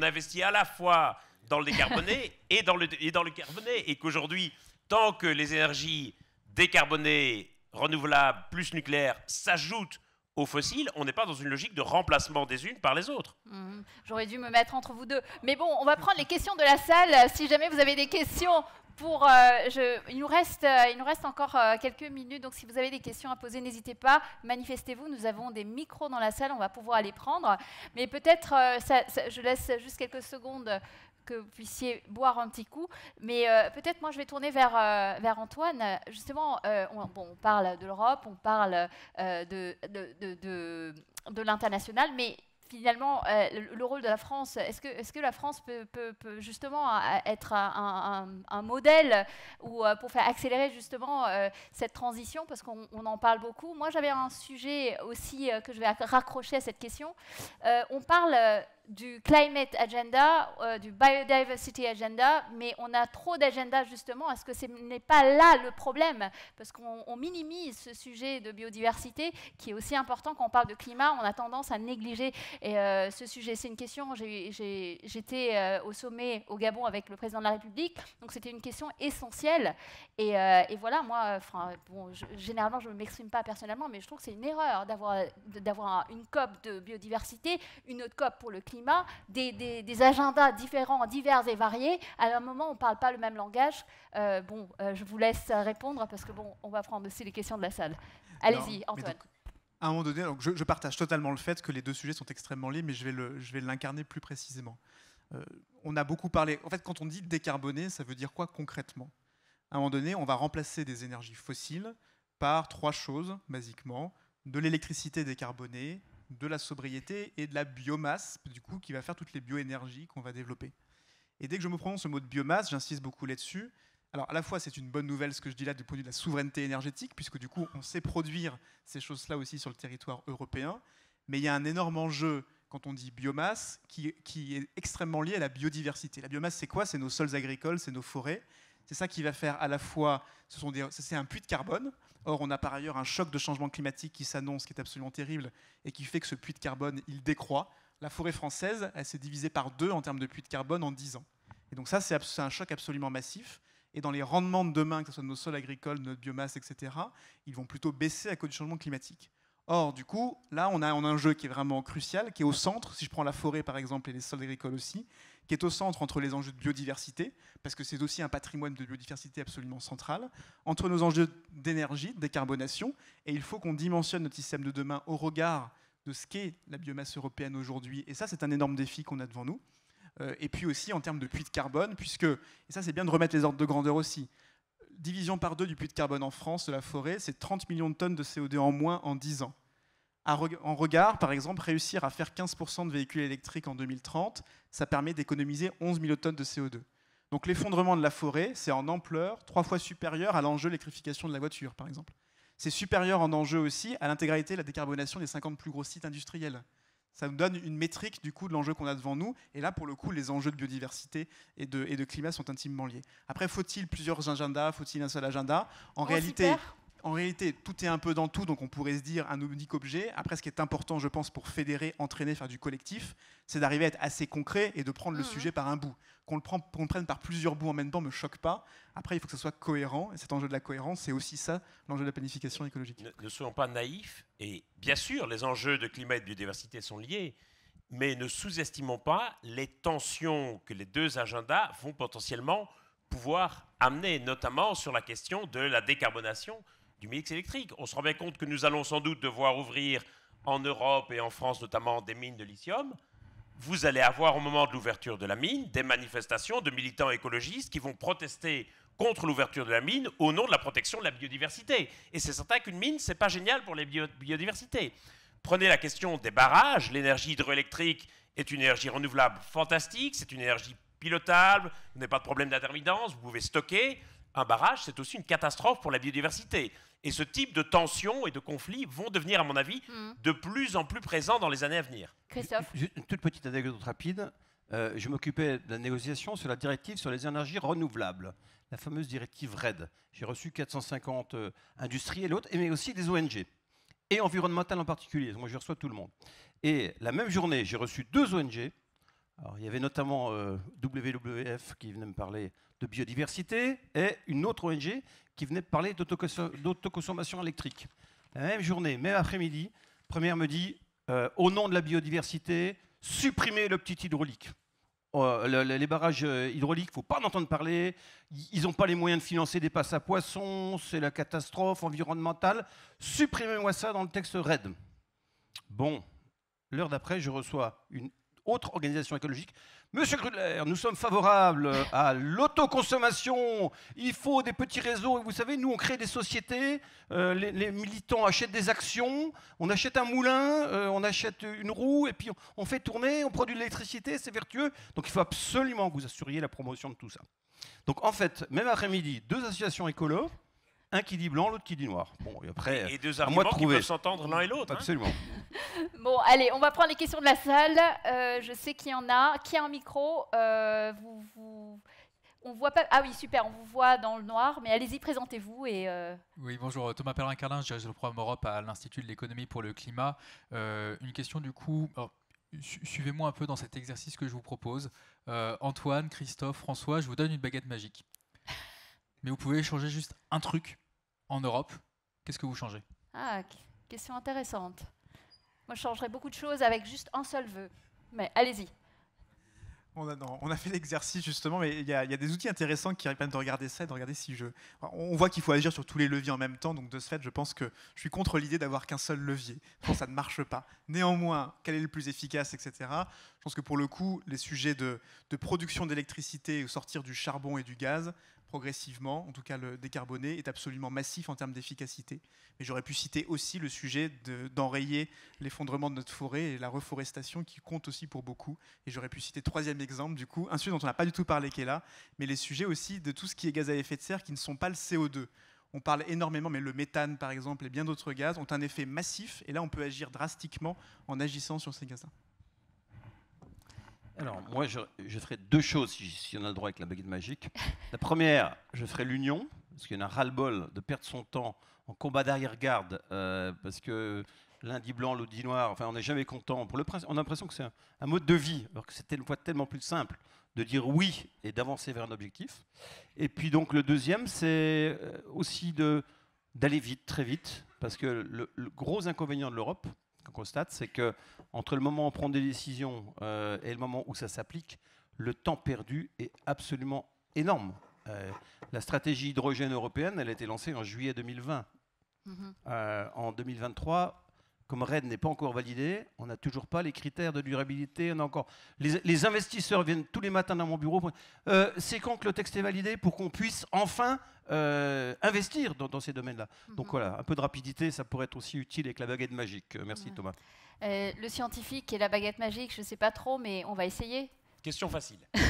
investit à la fois dans le décarboné et dans le, carboné. Et qu'aujourd'hui, tant que les énergies décarbonées, renouvelables, plus nucléaires s'ajoutent aux fossiles, on n'est pas dans une logique de remplacement des unes par les autres. Mmh. J'aurais dû me mettre entre vous deux. Mais bon, on va prendre les questions de la salle. Euh, si jamais vous avez des questions euh, euh, il, nous reste, encore quelques minutes, donc si vous avez des questions à poser, n'hésitez pas, manifestez-vous. Nous avons des micros dans la salle, on va pouvoir les prendre. Mais peut-être, je laisse juste quelques secondes que vous puissiez boire un petit coup. Mais euh, peut-être moi, je vais tourner vers, euh, vers Antoine. Justement, euh, on, parle de l'Europe, on parle de, de, de, de l'international, mais finalement euh, le rôle de la France Est-ce que, est que, la France peut, peut, justement euh, être un, modèle euh, pour faire accélérer justement cette transition Parce qu'on en parle beaucoup. Moi, j'avais un sujet aussi que je vais raccrocher à cette question. on parle du climate agenda, du biodiversity agenda, mais on a trop d'agendas justement. Est-ce que ce n'est pas là le problème Parce qu'on minimise ce sujet de biodiversité qui est aussi important quand on parle de climat. On a tendance à négliger et euh, ce sujet, c'est une question, j'étais euh, au sommet au Gabon avec le président de la République, donc c'était une question essentielle. Et, euh, voilà, moi, bon, généralement, je ne m'exprime pas personnellement, mais je trouve que c'est une erreur d'avoir une COP de biodiversité, une autre COP pour le climat, des, des agendas différents, divers et variés. À un moment, on ne parle pas le même langage. bon, je vous laisse répondre parce que, bon, on va prendre aussi les questions de la salle. Allez-y, Antoine à un moment donné, donc je, partage totalement le fait que les deux sujets sont extrêmement liés, mais je vais, l'incarner plus précisément. Euh, on a beaucoup parlé. En fait, quand on dit décarboner, ça veut dire quoi concrètement À un moment donné, on va remplacer des énergies fossiles par trois choses, basiquement de l'électricité décarbonée, de la sobriété et de la biomasse, du coup, qui va faire toutes les bioénergies qu'on va développer. Et dès que je me prononce le mot de biomasse, j'insiste beaucoup là-dessus, alors à la fois c'est une bonne nouvelle ce que je dis là du point de vue de la souveraineté énergétique, puisque du coup on sait produire ces choses-là aussi sur le territoire européen, mais il y a un énorme enjeu quand on dit biomasse qui, est extrêmement lié à la biodiversité. La biomasse c'est quoi C'est nos sols agricoles, c'est nos forêts. C'est ça qui va faire à la fois, c'est un puits de carbone. Or, on a par ailleurs un choc de changement climatique qui s'annonce, qui est absolument terrible, et qui fait que ce puits de carbone, il décroît. La forêt française, elle s'est divisée par deux en termes de puits de carbone en 10 ans. Et donc ça, c'est un choc absolument massif et dans les rendements de demain, que ce soit nos sols agricoles, notre biomasse, etc., ils vont plutôt baisser à cause du changement climatique. Or, du coup, là, on a, un jeu qui est vraiment crucial, qui est au centre, si je prends la forêt par exemple et les sols agricoles aussi, qui est au centre entre les enjeux de biodiversité, parce que c'est aussi un patrimoine de biodiversité absolument central, entre nos enjeux d'énergie, de décarbonation, et il faut qu'on dimensionne notre système de demain au regard de ce qu'est la biomasse européenne aujourd'hui. Et ça, c'est un énorme défi qu'on a devant nous. Euh, et puis aussi en termes de puits de carbone, puisque, et ça c'est bien de remettre les ordres de grandeur aussi, division par deux du puits de carbone en France, de la forêt, c'est 30 millions de tonnes de CO2 en moins en 10 ans. En regard, par exemple, réussir à faire 15% de véhicules électriques en 2030, ça permet d'économiser 11 de tonnes de CO2. Donc l'effondrement de la forêt, c'est en ampleur trois fois supérieur à l'enjeu l'électrification de la voiture, par exemple. C'est supérieur en enjeu aussi à l'intégralité de la décarbonation des 50 plus gros sites industriels. Ça nous donne une métrique du coup de l'enjeu qu'on a devant nous. Et là, pour le coup, les enjeux de biodiversité et de, et de climat sont intimement liés. Après, faut-il plusieurs agendas Faut-il un seul agenda En, oh, réalité, en réalité, tout est un peu dans tout, donc on pourrait se dire un unique objet. Après, ce qui est important, je pense, pour fédérer, entraîner, faire du collectif, c'est d'arriver à être assez concret et de prendre le mhm. sujet par un bout. Qu'on le, prenne par plusieurs bouts en même temps me choque pas. Après, il faut que ce soit cohérent, et cet enjeu de la cohérence, c'est aussi ça, l'enjeu de la planification écologique. Ne, ne, soyons pas naïfs, et bien sûr, les enjeux de climat et de biodiversité sont liés, mais ne sous-estimons pas les tensions que les deux agendas vont potentiellement pouvoir amener, notamment sur la question de la décarbonation du mix électrique. On se rend bien compte que nous allons sans doute devoir ouvrir en Europe et en France notamment des mines de lithium. Vous allez avoir au moment de l'ouverture de la mine des manifestations de militants écologistes qui vont protester contre l'ouverture de la mine au nom de la protection de la biodiversité. Et c'est certain qu'une mine, c'est pas génial pour les biodiversité. Prenez la question des barrages. L'énergie hydroélectrique est une énergie renouvelable fantastique, c'est une énergie pilotable, vous n'avez pas de problème d'intermittence, vous pouvez stocker. Un barrage, c'est aussi une catastrophe pour la biodiversité. Et ce type de tensions et de conflits vont devenir, à mon avis, hmm. de plus en plus présents dans les années à venir. Christophe Une toute petite anecdote rapide. Euh, je m'occupais de la négociation sur la directive sur les énergies renouvelables, la fameuse directive RED. J'ai reçu 450 euh, industriels, industries et l'autre, mais aussi des ONG, et environnementales en particulier. Moi, je reçois tout le monde. Et la même journée, j'ai reçu deux ONG il y avait notamment euh, WWF qui venait me parler de biodiversité et une autre ONG qui venait me parler d'autoconsommation électrique. La même journée, même après-midi, première me dit euh, au nom de la biodiversité, supprimez le petit hydraulique. Euh, les barrages hydrauliques, il ne faut pas en entendre parler. Ils n'ont pas les moyens de financer des passes à poissons. C'est la catastrophe environnementale. Supprimez-moi ça dans le texte RED. Bon, l'heure d'après, je reçois une autre organisation écologique. Monsieur Grudler, nous sommes favorables à l'autoconsommation. Il faut des petits réseaux. Vous savez, nous, on crée des sociétés. Euh, les, militants achètent des actions. On achète un moulin, euh, on achète une roue, et puis on, fait tourner, on produit de l'électricité. C'est vertueux. Donc, il faut absolument que vous assuriez la promotion de tout ça. Donc, en fait, même après-midi, deux associations écolos un qui dit blanc, l'autre qui dit noir. Bon, et après, et deux arguments qui peuvent s'entendre l'un et l'autre. Hein. Absolument. bon, allez, on va prendre les questions de la salle. Euh, je sais qu'il y en a. Qui a un micro euh, vous, vous, On voit pas. Ah oui, super, on vous voit dans le noir, mais allez-y, présentez-vous. et. Euh. Oui, bonjour, Thomas Perlin-Carlin, je dirige le programme Europe à l'Institut de l'économie pour le climat. une question du coup. Oh, suivez-moi un peu dans cet exercice que je vous propose. Antoine, Christophe, François, je vous donne une baguette magique. Mais vous pouvez échanger juste un truc en Europe, qu'est-ce que vous changez Ah, question intéressante. Moi, je changerais beaucoup de choses avec juste un seul vœu. Mais allez-y. On a, fait l'exercice justement, mais il y, a des outils intéressants qui permettent de regarder ça de regarder si je. On voit qu'il faut agir sur tous les leviers en même temps, donc de ce fait, je pense que je suis contre l'idée d'avoir qu'un seul levier. ça ne marche pas. Néanmoins, quel est le plus efficace, etc. Je pense que pour le coup, les sujets de, production d'électricité ou sortir du charbon et du gaz, progressivement, en tout cas le décarboné, est absolument massif en termes d'efficacité. Mais j'aurais pu citer aussi le sujet d'enrayer l'effondrement de notre forêt et la reforestation qui compte aussi pour beaucoup. Et j'aurais pu citer troisième exemple, du coup, un sujet dont on n'a pas du tout parlé qui est là, mais les sujets aussi de tout ce qui est gaz à effet de serre qui ne sont pas le CO2. On parle énormément, mais le méthane par exemple et bien d'autres gaz ont un effet massif, et là on peut agir drastiquement en agissant sur ces gaz-là. Alors, moi, je, ferai deux choses si, on a le droit avec la baguette magique. La première, je ferai l'union, parce qu'il y en a ras-le-bol de perdre son temps en combat d'arrière-garde, euh, parce que lundi blanc, lundi noir, enfin, on n'est jamais content. on a l'impression que c'est un, mode de vie, alors que c'était une fois tellement plus simple de dire oui et d'avancer vers un objectif. Et puis, donc, le deuxième, c'est euh, aussi d'aller vite, très vite, parce que le gros inconvénient de l'Europe, constate, c'est que entre le moment où on prend des décisions euh, et le moment où ça s'applique, le temps perdu est absolument énorme. Euh, la stratégie hydrogène européenne, elle a été lancée en juillet 2020. Mm-hmm. Euh, en 2023, comme Red n'est pas encore validé, on n'a toujours pas les critères de durabilité. On a encore... les, les investisseurs viennent tous les matins dans mon bureau. Euh, c'est quand que le texte est validé pour qu'on puisse enfin euh, investir dans, ces domaines-là mhm. Donc voilà, un peu de rapidité, ça pourrait être aussi utile avec la baguette magique. Euh, merci Thomas. le scientifique et la baguette magique, je ne sais pas trop, mais on va essayer. Question facile.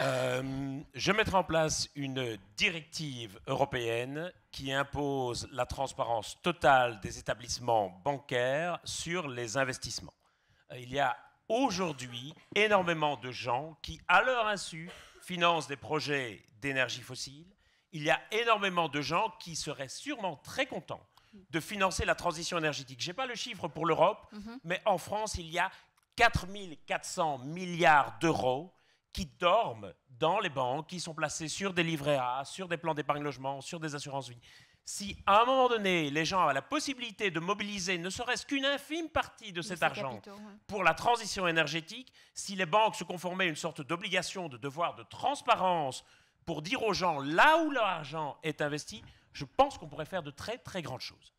Euh, je mettrai en place une directive européenne qui impose la transparence totale des établissements bancaires sur les investissements. Euh, il y a aujourd'hui énormément de gens qui, à leur insu, financent des projets d'énergie fossile. Il y a énormément de gens qui seraient sûrement très contents de financer la transition énergétique. Je n'ai pas le chiffre pour l'Europe, mhm. mais en France, il y a 4 400 milliards d'euros qui dorment dans les banques, qui sont placés sur des livrets A, sur des plans d'épargne logement, sur des assurances vie. Si à un moment donné, les gens avaient la possibilité de mobiliser ne serait-ce qu'une infime partie de cet argent pour la transition énergétique, si les banques se conformaient à une sorte d'obligation, de devoir de transparence pour dire aux gens là où leur argent est investi, je pense qu'on pourrait faire de très très grandes choses.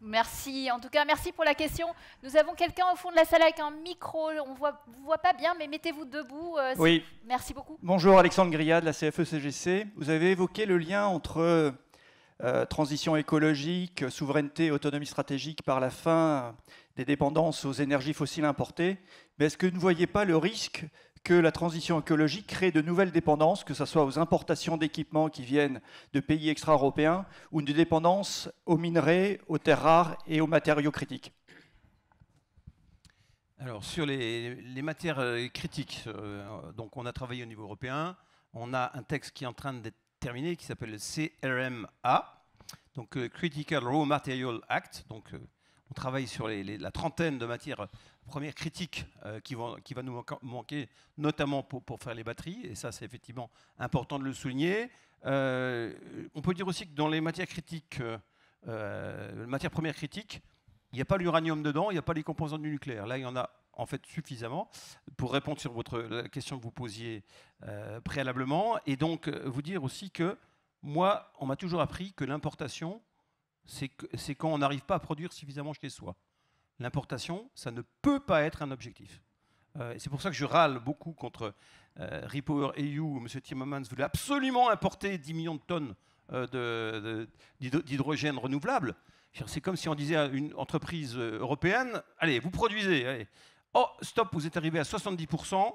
Merci. En tout cas, merci pour la question. Nous avons quelqu'un au fond de la salle avec un micro. On voit, vous voit pas bien, mais mettez-vous debout. Euh, oui. Merci beaucoup. Bonjour, Alexandre Grillat de la CFE-CGC. E vous avez évoqué le lien entre euh, transition écologique, souveraineté, autonomie stratégique par la fin des dépendances aux énergies fossiles importées. Mais est-ce que vous ne voyez pas le risque que la transition écologique crée de nouvelles dépendances, que ce soit aux importations d'équipements qui viennent de pays extra-européens ou une dépendance aux minerais, aux terres rares et aux matériaux critiques. Alors sur les, matières euh, critiques, euh, donc on a travaillé au niveau européen, on a un texte qui est en train d'être terminé qui s'appelle le CRMA, donc euh, Critical Raw Material Act, donc on travaille sur les, la trentaine de matières première critique euh, qui, va, qui, va, nous manquer, notamment pour, pour faire les batteries, et ça c'est effectivement important de le souligner. Euh, on peut dire aussi que dans les matières critiques, euh, euh matières premières critiques, il n'y a pas l'uranium dedans, il n'y a pas les composants du nucléaire. Là, il y en a en fait suffisamment pour répondre sur votre la question que vous posiez préalablement, et donc vous dire aussi que moi, on m'a toujours appris que l'importation, c'est quand on n'arrive pas à produire suffisamment chez soi. L'importation, ça ne peut pas être un objectif. Euh, c'est pour ça que je râle beaucoup contre euh, Repower EU, où M. Timmermans voulait absolument importer 10 millions de tonnes euh, d'hydrogène renouvelable. C'est comme si on disait à une entreprise européenne, allez, vous produisez, allez. oh, stop, vous êtes arrivé à 70%,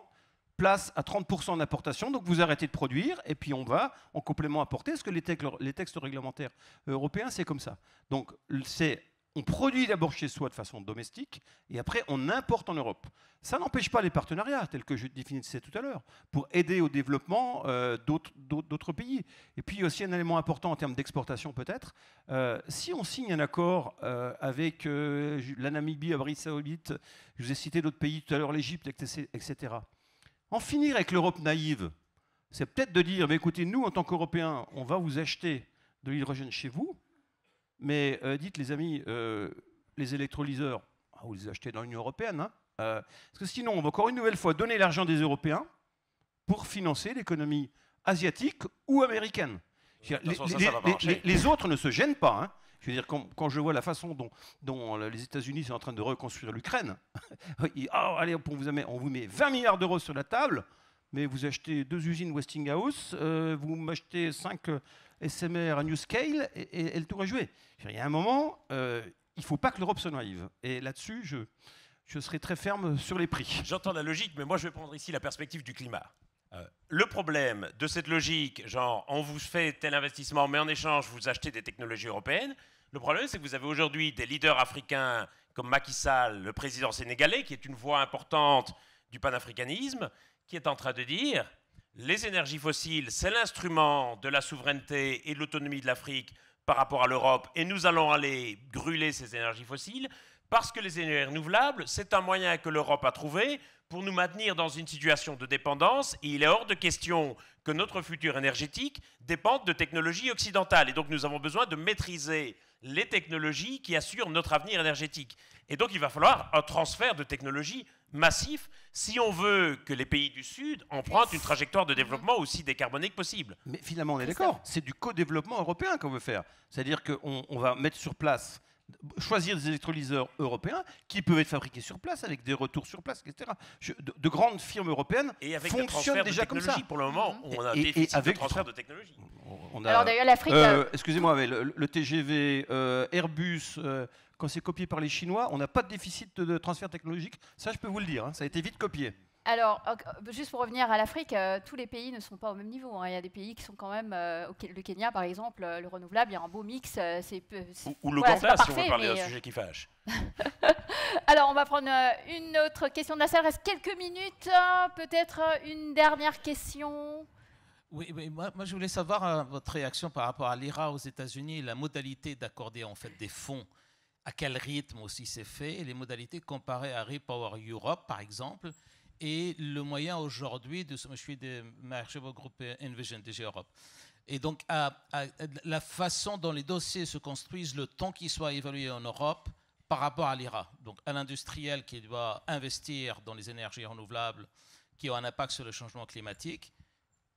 place à 30% d'importation, donc vous arrêtez de produire, et puis on va en complément apporter, Ce que les, les textes réglementaires européens, c'est comme ça. Donc c'est on produit d'abord chez soi de façon domestique et après on importe en Europe. Ça n'empêche pas les partenariats tels que je définissais tout à l'heure pour aider au développement euh, d'autres pays. Et puis aussi un élément important en termes d'exportation peut-être, euh, si on signe un accord euh, avec la Namibie, Abri saoudite, je vous ai cité d'autres pays tout à l'heure, l'Égypte, etc. En finir avec l'Europe naïve, c'est peut-être de dire, mais écoutez, nous en tant qu'Européens, on va vous acheter de l'hydrogène chez vous, mais euh, dites, les amis, euh, les électrolyseurs, ah, vous les achetez dans l'Union européenne, hein, euh, parce que sinon, on va encore une nouvelle fois donner l'argent des Européens pour financer l'économie asiatique ou américaine. Les, autres ne se gênent pas. Hein. Je veux dire, quand, je vois la façon dont, les États-Unis sont en train de reconstruire l'Ukraine, ah, allez, on vous, met, on vous met 20 milliards d'euros sur la table, mais vous achetez deux usines Westinghouse, vous m'achetez cinq SMR à New Scale et, elle tout le joué. Il y a un moment, euh, il ne faut pas que l'Europe se naïve. Et là-dessus, je, je serai très ferme sur les prix. J'entends la logique, mais moi je vais prendre ici la perspective du climat. Euh, le problème de cette logique, genre on vous fait tel investissement, mais en échange vous achetez des technologies européennes, le problème c'est que vous avez aujourd'hui des leaders africains comme Macky Sall, le président sénégalais, qui est une voix importante du panafricanisme, qui est en train de dire les énergies fossiles, c'est l'instrument de la souveraineté et de l'autonomie de l'Afrique par rapport à l'Europe, et nous allons aller brûler ces énergies fossiles, parce que les énergies renouvelables, c'est un moyen que l'Europe a trouvé pour nous maintenir dans une situation de dépendance, et il est hors de question que notre futur énergétique dépende de technologies occidentales, et donc nous avons besoin de maîtriser les technologies qui assurent notre avenir énergétique. Et donc il va falloir un transfert de technologies massif si on veut que les pays du Sud empruntent une trajectoire de développement aussi décarbonée que possible. Mais finalement, on est d'accord, c'est du co-développement européen qu'on veut faire. C'est-à-dire qu'on on va mettre sur place choisir des électrolyseurs européens qui peuvent être fabriqués sur place avec des retours sur place, etc. De, grandes firmes européennes et avec fonctionnent déjà de comme ça. Pour le moment, on a et, de transfert de technologie. Alors d'ailleurs, l'Afrique. Euh, euh, excusez-moi, mais le, TGV, euh, Airbus, quand c'est copié par les Chinois, on n'a pas de déficit de, transfert technologique. Ça, je peux vous le dire, hein. ça a été vite copié. Alors, juste pour revenir à l'Afrique, euh, tous les pays ne sont pas au même niveau. Hein. Il y a des pays qui sont quand même, euh, le Kenya par exemple, euh, le renouvelable, il y a un beau mix. c'est, ou, le voilà, si on veut parler d'un sujet qui fâche. Alors, on va prendre une autre question de la salle. Reste quelques minutes, hein, peut-être une dernière question. Oui, moi, moi, je voulais savoir votre réaction par rapport à l'IRA aux États-Unis, la modalité d'accorder en fait des fonds à quel rythme aussi c'est fait, les modalités comparées à Repower Europe, par exemple, et le moyen aujourd'hui de je suis de au groupe Envision DG Europe. Et donc, la façon dont les dossiers se construisent, le temps qu'ils soient évalués en Europe par rapport à l'IRA. Donc, à l'industriel qui doit investir dans les énergies renouvelables qui ont un impact sur le changement climatique.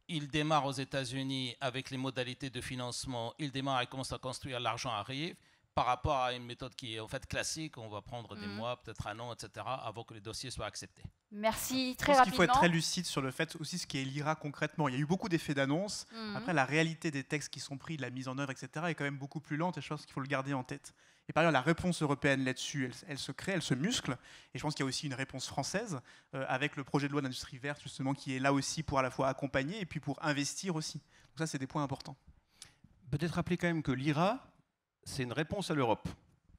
Il démarre aux États-Unis avec les modalités de financement. Il démarre et commence à construire. L'argent arrive par rapport à une méthode qui est en fait classique, on va prendre des mm. mois, peut-être un an, etc., avant que les dossiers soient acceptés. Merci, très rapidement. Je pense qu'il faut être très lucide sur le fait aussi ce qui est l'IRA concrètement. Il y a eu beaucoup d'effets d'annonce. Mm. Après, la réalité des textes qui sont pris, de la mise en œuvre, etc., est quand même beaucoup plus lente et je pense qu'il faut le garder en tête. Et par ailleurs, la réponse européenne là-dessus, elle, se crée, elle se muscle. Et je pense qu'il y a aussi une réponse française euh, avec le projet de loi d'industrie verte, justement, qui est là aussi pour à la fois accompagner et puis pour investir aussi. Donc ça, c'est des points importants. Peut-être rappeler quand même que l'IRA, c'est une réponse à l'Europe.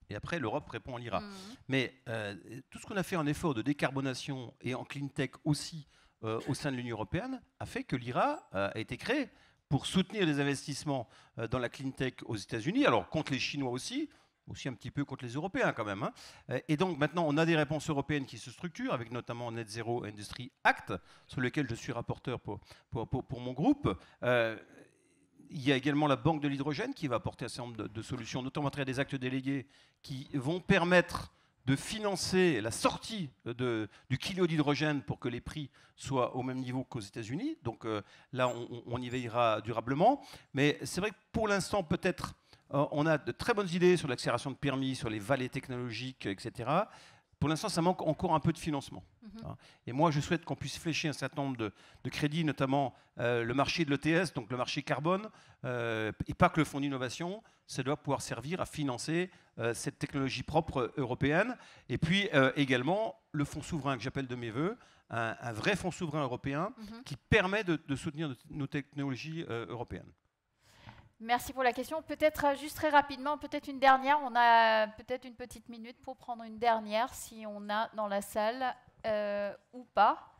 Et après, l'Europe répond à l'IRA. Mmh. Mais euh, tout ce qu'on a fait en effort de décarbonation et en clean tech aussi euh, au sein de l'Union européenne a fait que l'IRA euh, a été créé pour soutenir les investissements dans la clean tech aux États-Unis, alors contre les Chinois aussi, aussi un petit peu contre les Européens quand même. Hein. Et donc maintenant, on a des réponses européennes qui se structurent, avec notamment Net Zero Industry Act, sur lequel je suis rapporteur pour, pour, mon groupe il y a également la banque de l'hydrogène qui va apporter un certain nombre de, solutions, notamment à travers des actes délégués qui vont permettre de financer la sortie du kilo d'hydrogène pour que les prix soient au même niveau qu'aux États-Unis. Donc euh, là, on, y veillera durablement. Mais c'est vrai que pour l'instant, peut-être, euh, on a de très bonnes idées sur l'accélération de permis, sur les vallées technologiques, etc. Pour l'instant, ça manque encore un peu de financement. Mhm. Hein. Et moi, je souhaite qu'on puisse flécher un certain nombre de, crédits, notamment euh, le marché de l'ETS, donc le marché carbone, euh, et pas que le fonds d'innovation. Ça doit pouvoir servir à financer euh, cette technologie propre européenne. Et puis également le fonds souverain que j'appelle de mes voeux, un, vrai fonds souverain européen mhm. qui permet de soutenir nos technologies européennes. Merci pour la question. Peut-être euh, juste très rapidement, peut-être une dernière. On a euh, peut-être une petite minute pour prendre une dernière, si on a dans la salle euh, ou pas.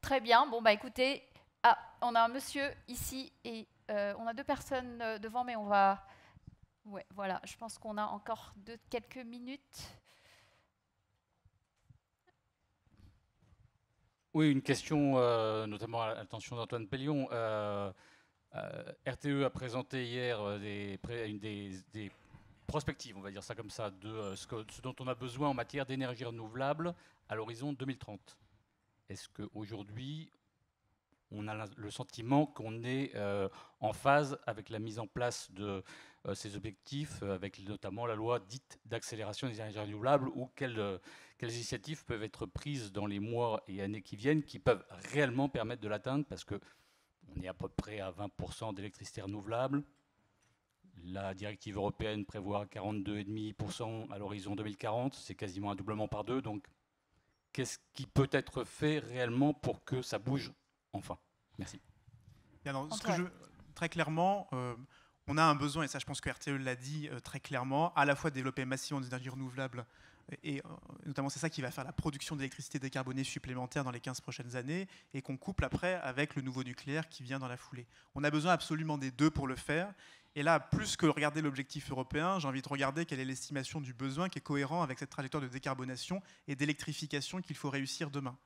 Très bien. Bon, bah écoutez, ah, on a un monsieur ici et on a deux personnes devant, mais on va. Ouais, voilà. Je pense qu'on a encore deux, quelques minutes. Oui, une question notamment à l'attention d'Antoine Pellion. Euh, RTE a présenté hier euh, des, des, des on va dire ça comme ça, de euh, ce, dont on a besoin en matière d'énergie renouvelable à l'horizon 2030. Est-ce qu'aujourd'hui, on a le sentiment qu'on est en phase avec la mise en place de ces objectifs, avec notamment la loi dite d'accélération des énergies renouvelables, ou quelles, quelles initiatives peuvent être prises dans les mois et années qui viennent qui peuvent réellement permettre de l'atteindre Parce que on est à peu près à 20% d'électricité renouvelable. La directive européenne prévoit 42,5% à l'horizon 2040. C'est quasiment un doublement par deux. Donc, qu'est-ce qui peut être fait réellement pour que ça bouge enfin Merci. ce que je, très clairement, euh, on a un besoin, et ça je pense que RTE l'a dit euh, très clairement, à la fois développer massivement énergies renouvelables et euh, notamment c'est ça qui va faire la production d'électricité décarbonée supplémentaire dans les 15 prochaines années, et qu'on couple après avec le nouveau nucléaire qui vient dans la foulée. On a besoin absolument des deux pour le faire. Et là, plus que regarder l'objectif européen, j'ai envie de regarder quelle est l'estimation du besoin qui est cohérent avec cette trajectoire de décarbonation et d'électrification qu'il faut réussir demain.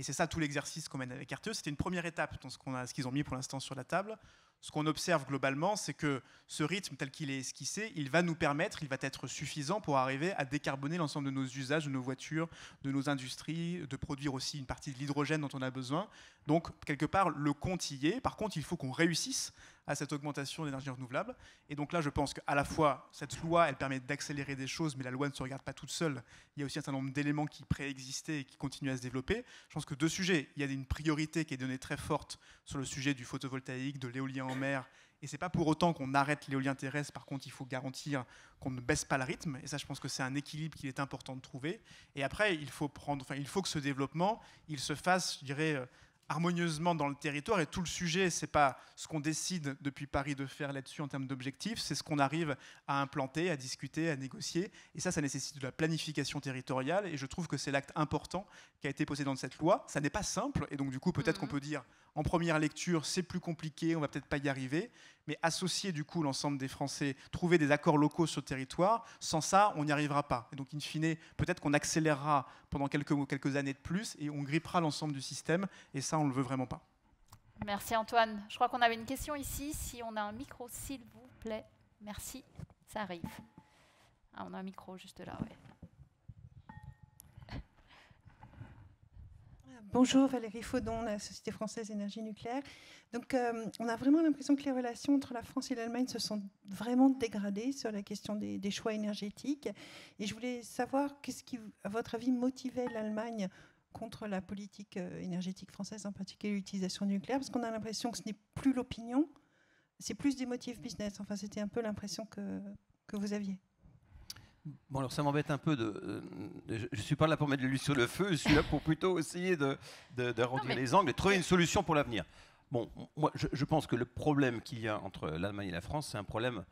Et c'est ça tout l'exercice qu'on mène avec RTE. C'était une première étape dans ce qu'ils ont mis pour l'instant sur la table ce qu'on observe globalement, c'est que ce rythme tel qu'il est esquissé, il va nous permettre, il va être suffisant pour arriver à décarboner l'ensemble de nos usages, de nos voitures, de nos industries, de produire aussi une partie de l'hydrogène dont on a besoin. Donc, quelque part, le compte est. Par contre, il faut qu'on réussisse à cette augmentation d'énergie renouvelable. Et donc là, je pense qu'à la fois, cette loi, elle permet d'accélérer des choses, mais la loi ne se regarde pas toute seule. Il y a aussi un certain nombre d'éléments qui préexistaient et qui continuent à se développer. Je pense que deux sujets. Il y a une priorité qui est donnée très forte sur le sujet du photovoltaïque, de l'éolien en mer et ce n'est pas pour autant qu'on arrête l'éolien terrestre. Par contre, il faut garantir qu'on ne baisse pas le rythme. Et ça, je pense que c'est un équilibre qu'il est important de trouver. Et après, il faut prendre, enfin, il faut que ce développement, il se fasse, je dirais, euh, harmonieusement dans le territoire. Et tout le sujet, c'est pas ce qu'on décide depuis Paris de faire là-dessus en termes d'objectifs, c'est ce qu'on arrive à implanter, à discuter, à négocier. Et ça, ça nécessite de la planification territoriale. Et je trouve que c'est l'acte important qui a été posé dans cette loi. Ça n'est pas simple. Et donc, du coup, peut-être mm-hmm. qu'on peut dire en première lecture, c'est plus compliqué, on va peut-être pas y arriver, mais associer du coup l'ensemble des Français, trouver des accords locaux sur le territoire, sans ça, on n'y arrivera pas. Et donc, in fine, peut-être qu'on accélérera pendant quelques, années de plus et on grippera l'ensemble du système, et ça, on ne le veut vraiment pas. Merci Antoine. Je crois qu'on avait une question ici. Si on a un micro, s'il vous plaît. Merci, ça arrive. Ah, on a un micro juste là, oui. Bonjour Valérie Faudon, la Société française énergie nucléaire. Donc, euh, on a vraiment l'impression que les relations entre la France et l'Allemagne se sont vraiment dégradées sur la question des, choix énergétiques. Et je voulais savoir qu'est-ce qui, à votre avis, motivait l'Allemagne contre la politique euh, énergétique française, en particulier l'utilisation nucléaire, parce qu'on a l'impression que ce n'est plus l'opinion, c'est plus des motifs business. Enfin, c'était un peu l'impression que vous aviez. Bon, alors ça m'embête un peu de. je ne suis pas là pour mettre de l'huile sur le feu, je suis là pour plutôt essayer de, de, d'arrondir les angles et trouver une solution pour l'avenir. Bon, moi, je, pense que le problème qu'il y a entre l'Allemagne et la France, c'est un problème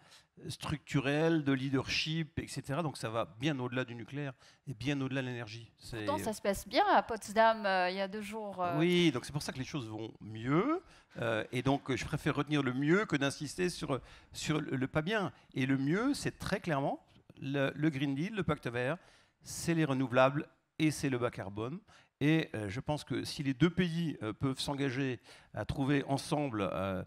structurel, de leadership, etc. Donc ça va bien au-delà du nucléaire et bien au-delà de l'énergie. Pourtant, ça se passe bien à Potsdam euh, il y a deux jours. Euh. Oui, donc c'est pour ça que les choses vont mieux. Euh, et donc je préfère retenir le mieux que d'insister sur, sur le pas bien. Et le mieux, c'est très clairement, le, Green Deal, le pacte vert, c'est les renouvelables et c'est le bas carbone. Et euh, je pense que si les deux pays euh, peuvent s'engager à trouver ensemble euh,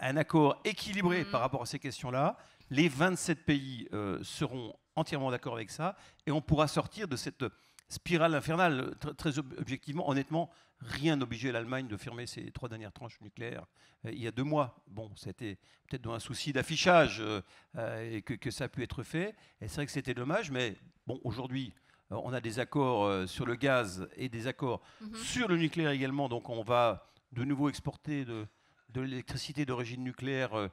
un accord équilibré mm-hmm. par rapport à ces questions-là, les 27 pays seront entièrement d'accord avec ça et on pourra sortir de cette spirale infernale. très objectivement, honnêtement, rien n'obligeait l'Allemagne de fermer ses trois dernières tranches nucléaires euh, il y a deux mois. Bon, c'était peut-être dans un souci d'affichage euh, euh, et que, ça a pu être fait. Et c'est vrai que c'était dommage, mais bon, aujourd'hui, on a des accords sur le gaz et des accords mhm. sur le nucléaire également. Donc on va de nouveau exporter de, de l'électricité d'origine nucléaire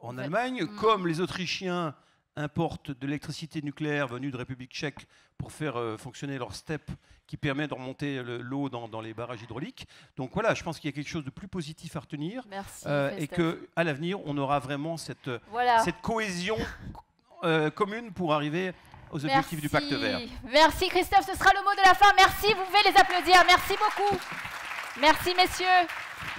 en Allemagne, mhm. comme les Autrichiens importent de l'électricité nucléaire venue de République tchèque pour faire euh, fonctionner leur STEP qui permet de remonter l'eau dans, les barrages hydrauliques. Donc voilà, je pense qu'il y a quelque chose de plus positif à retenir. Merci, euh, et qu'à l'avenir, on aura vraiment cette, euh, cette cohésion commune pour arriver aux objectifs du pacte vert. Merci Christophe, ce sera le mot de la fin. Merci, vous pouvez les applaudir. Merci beaucoup. Merci messieurs.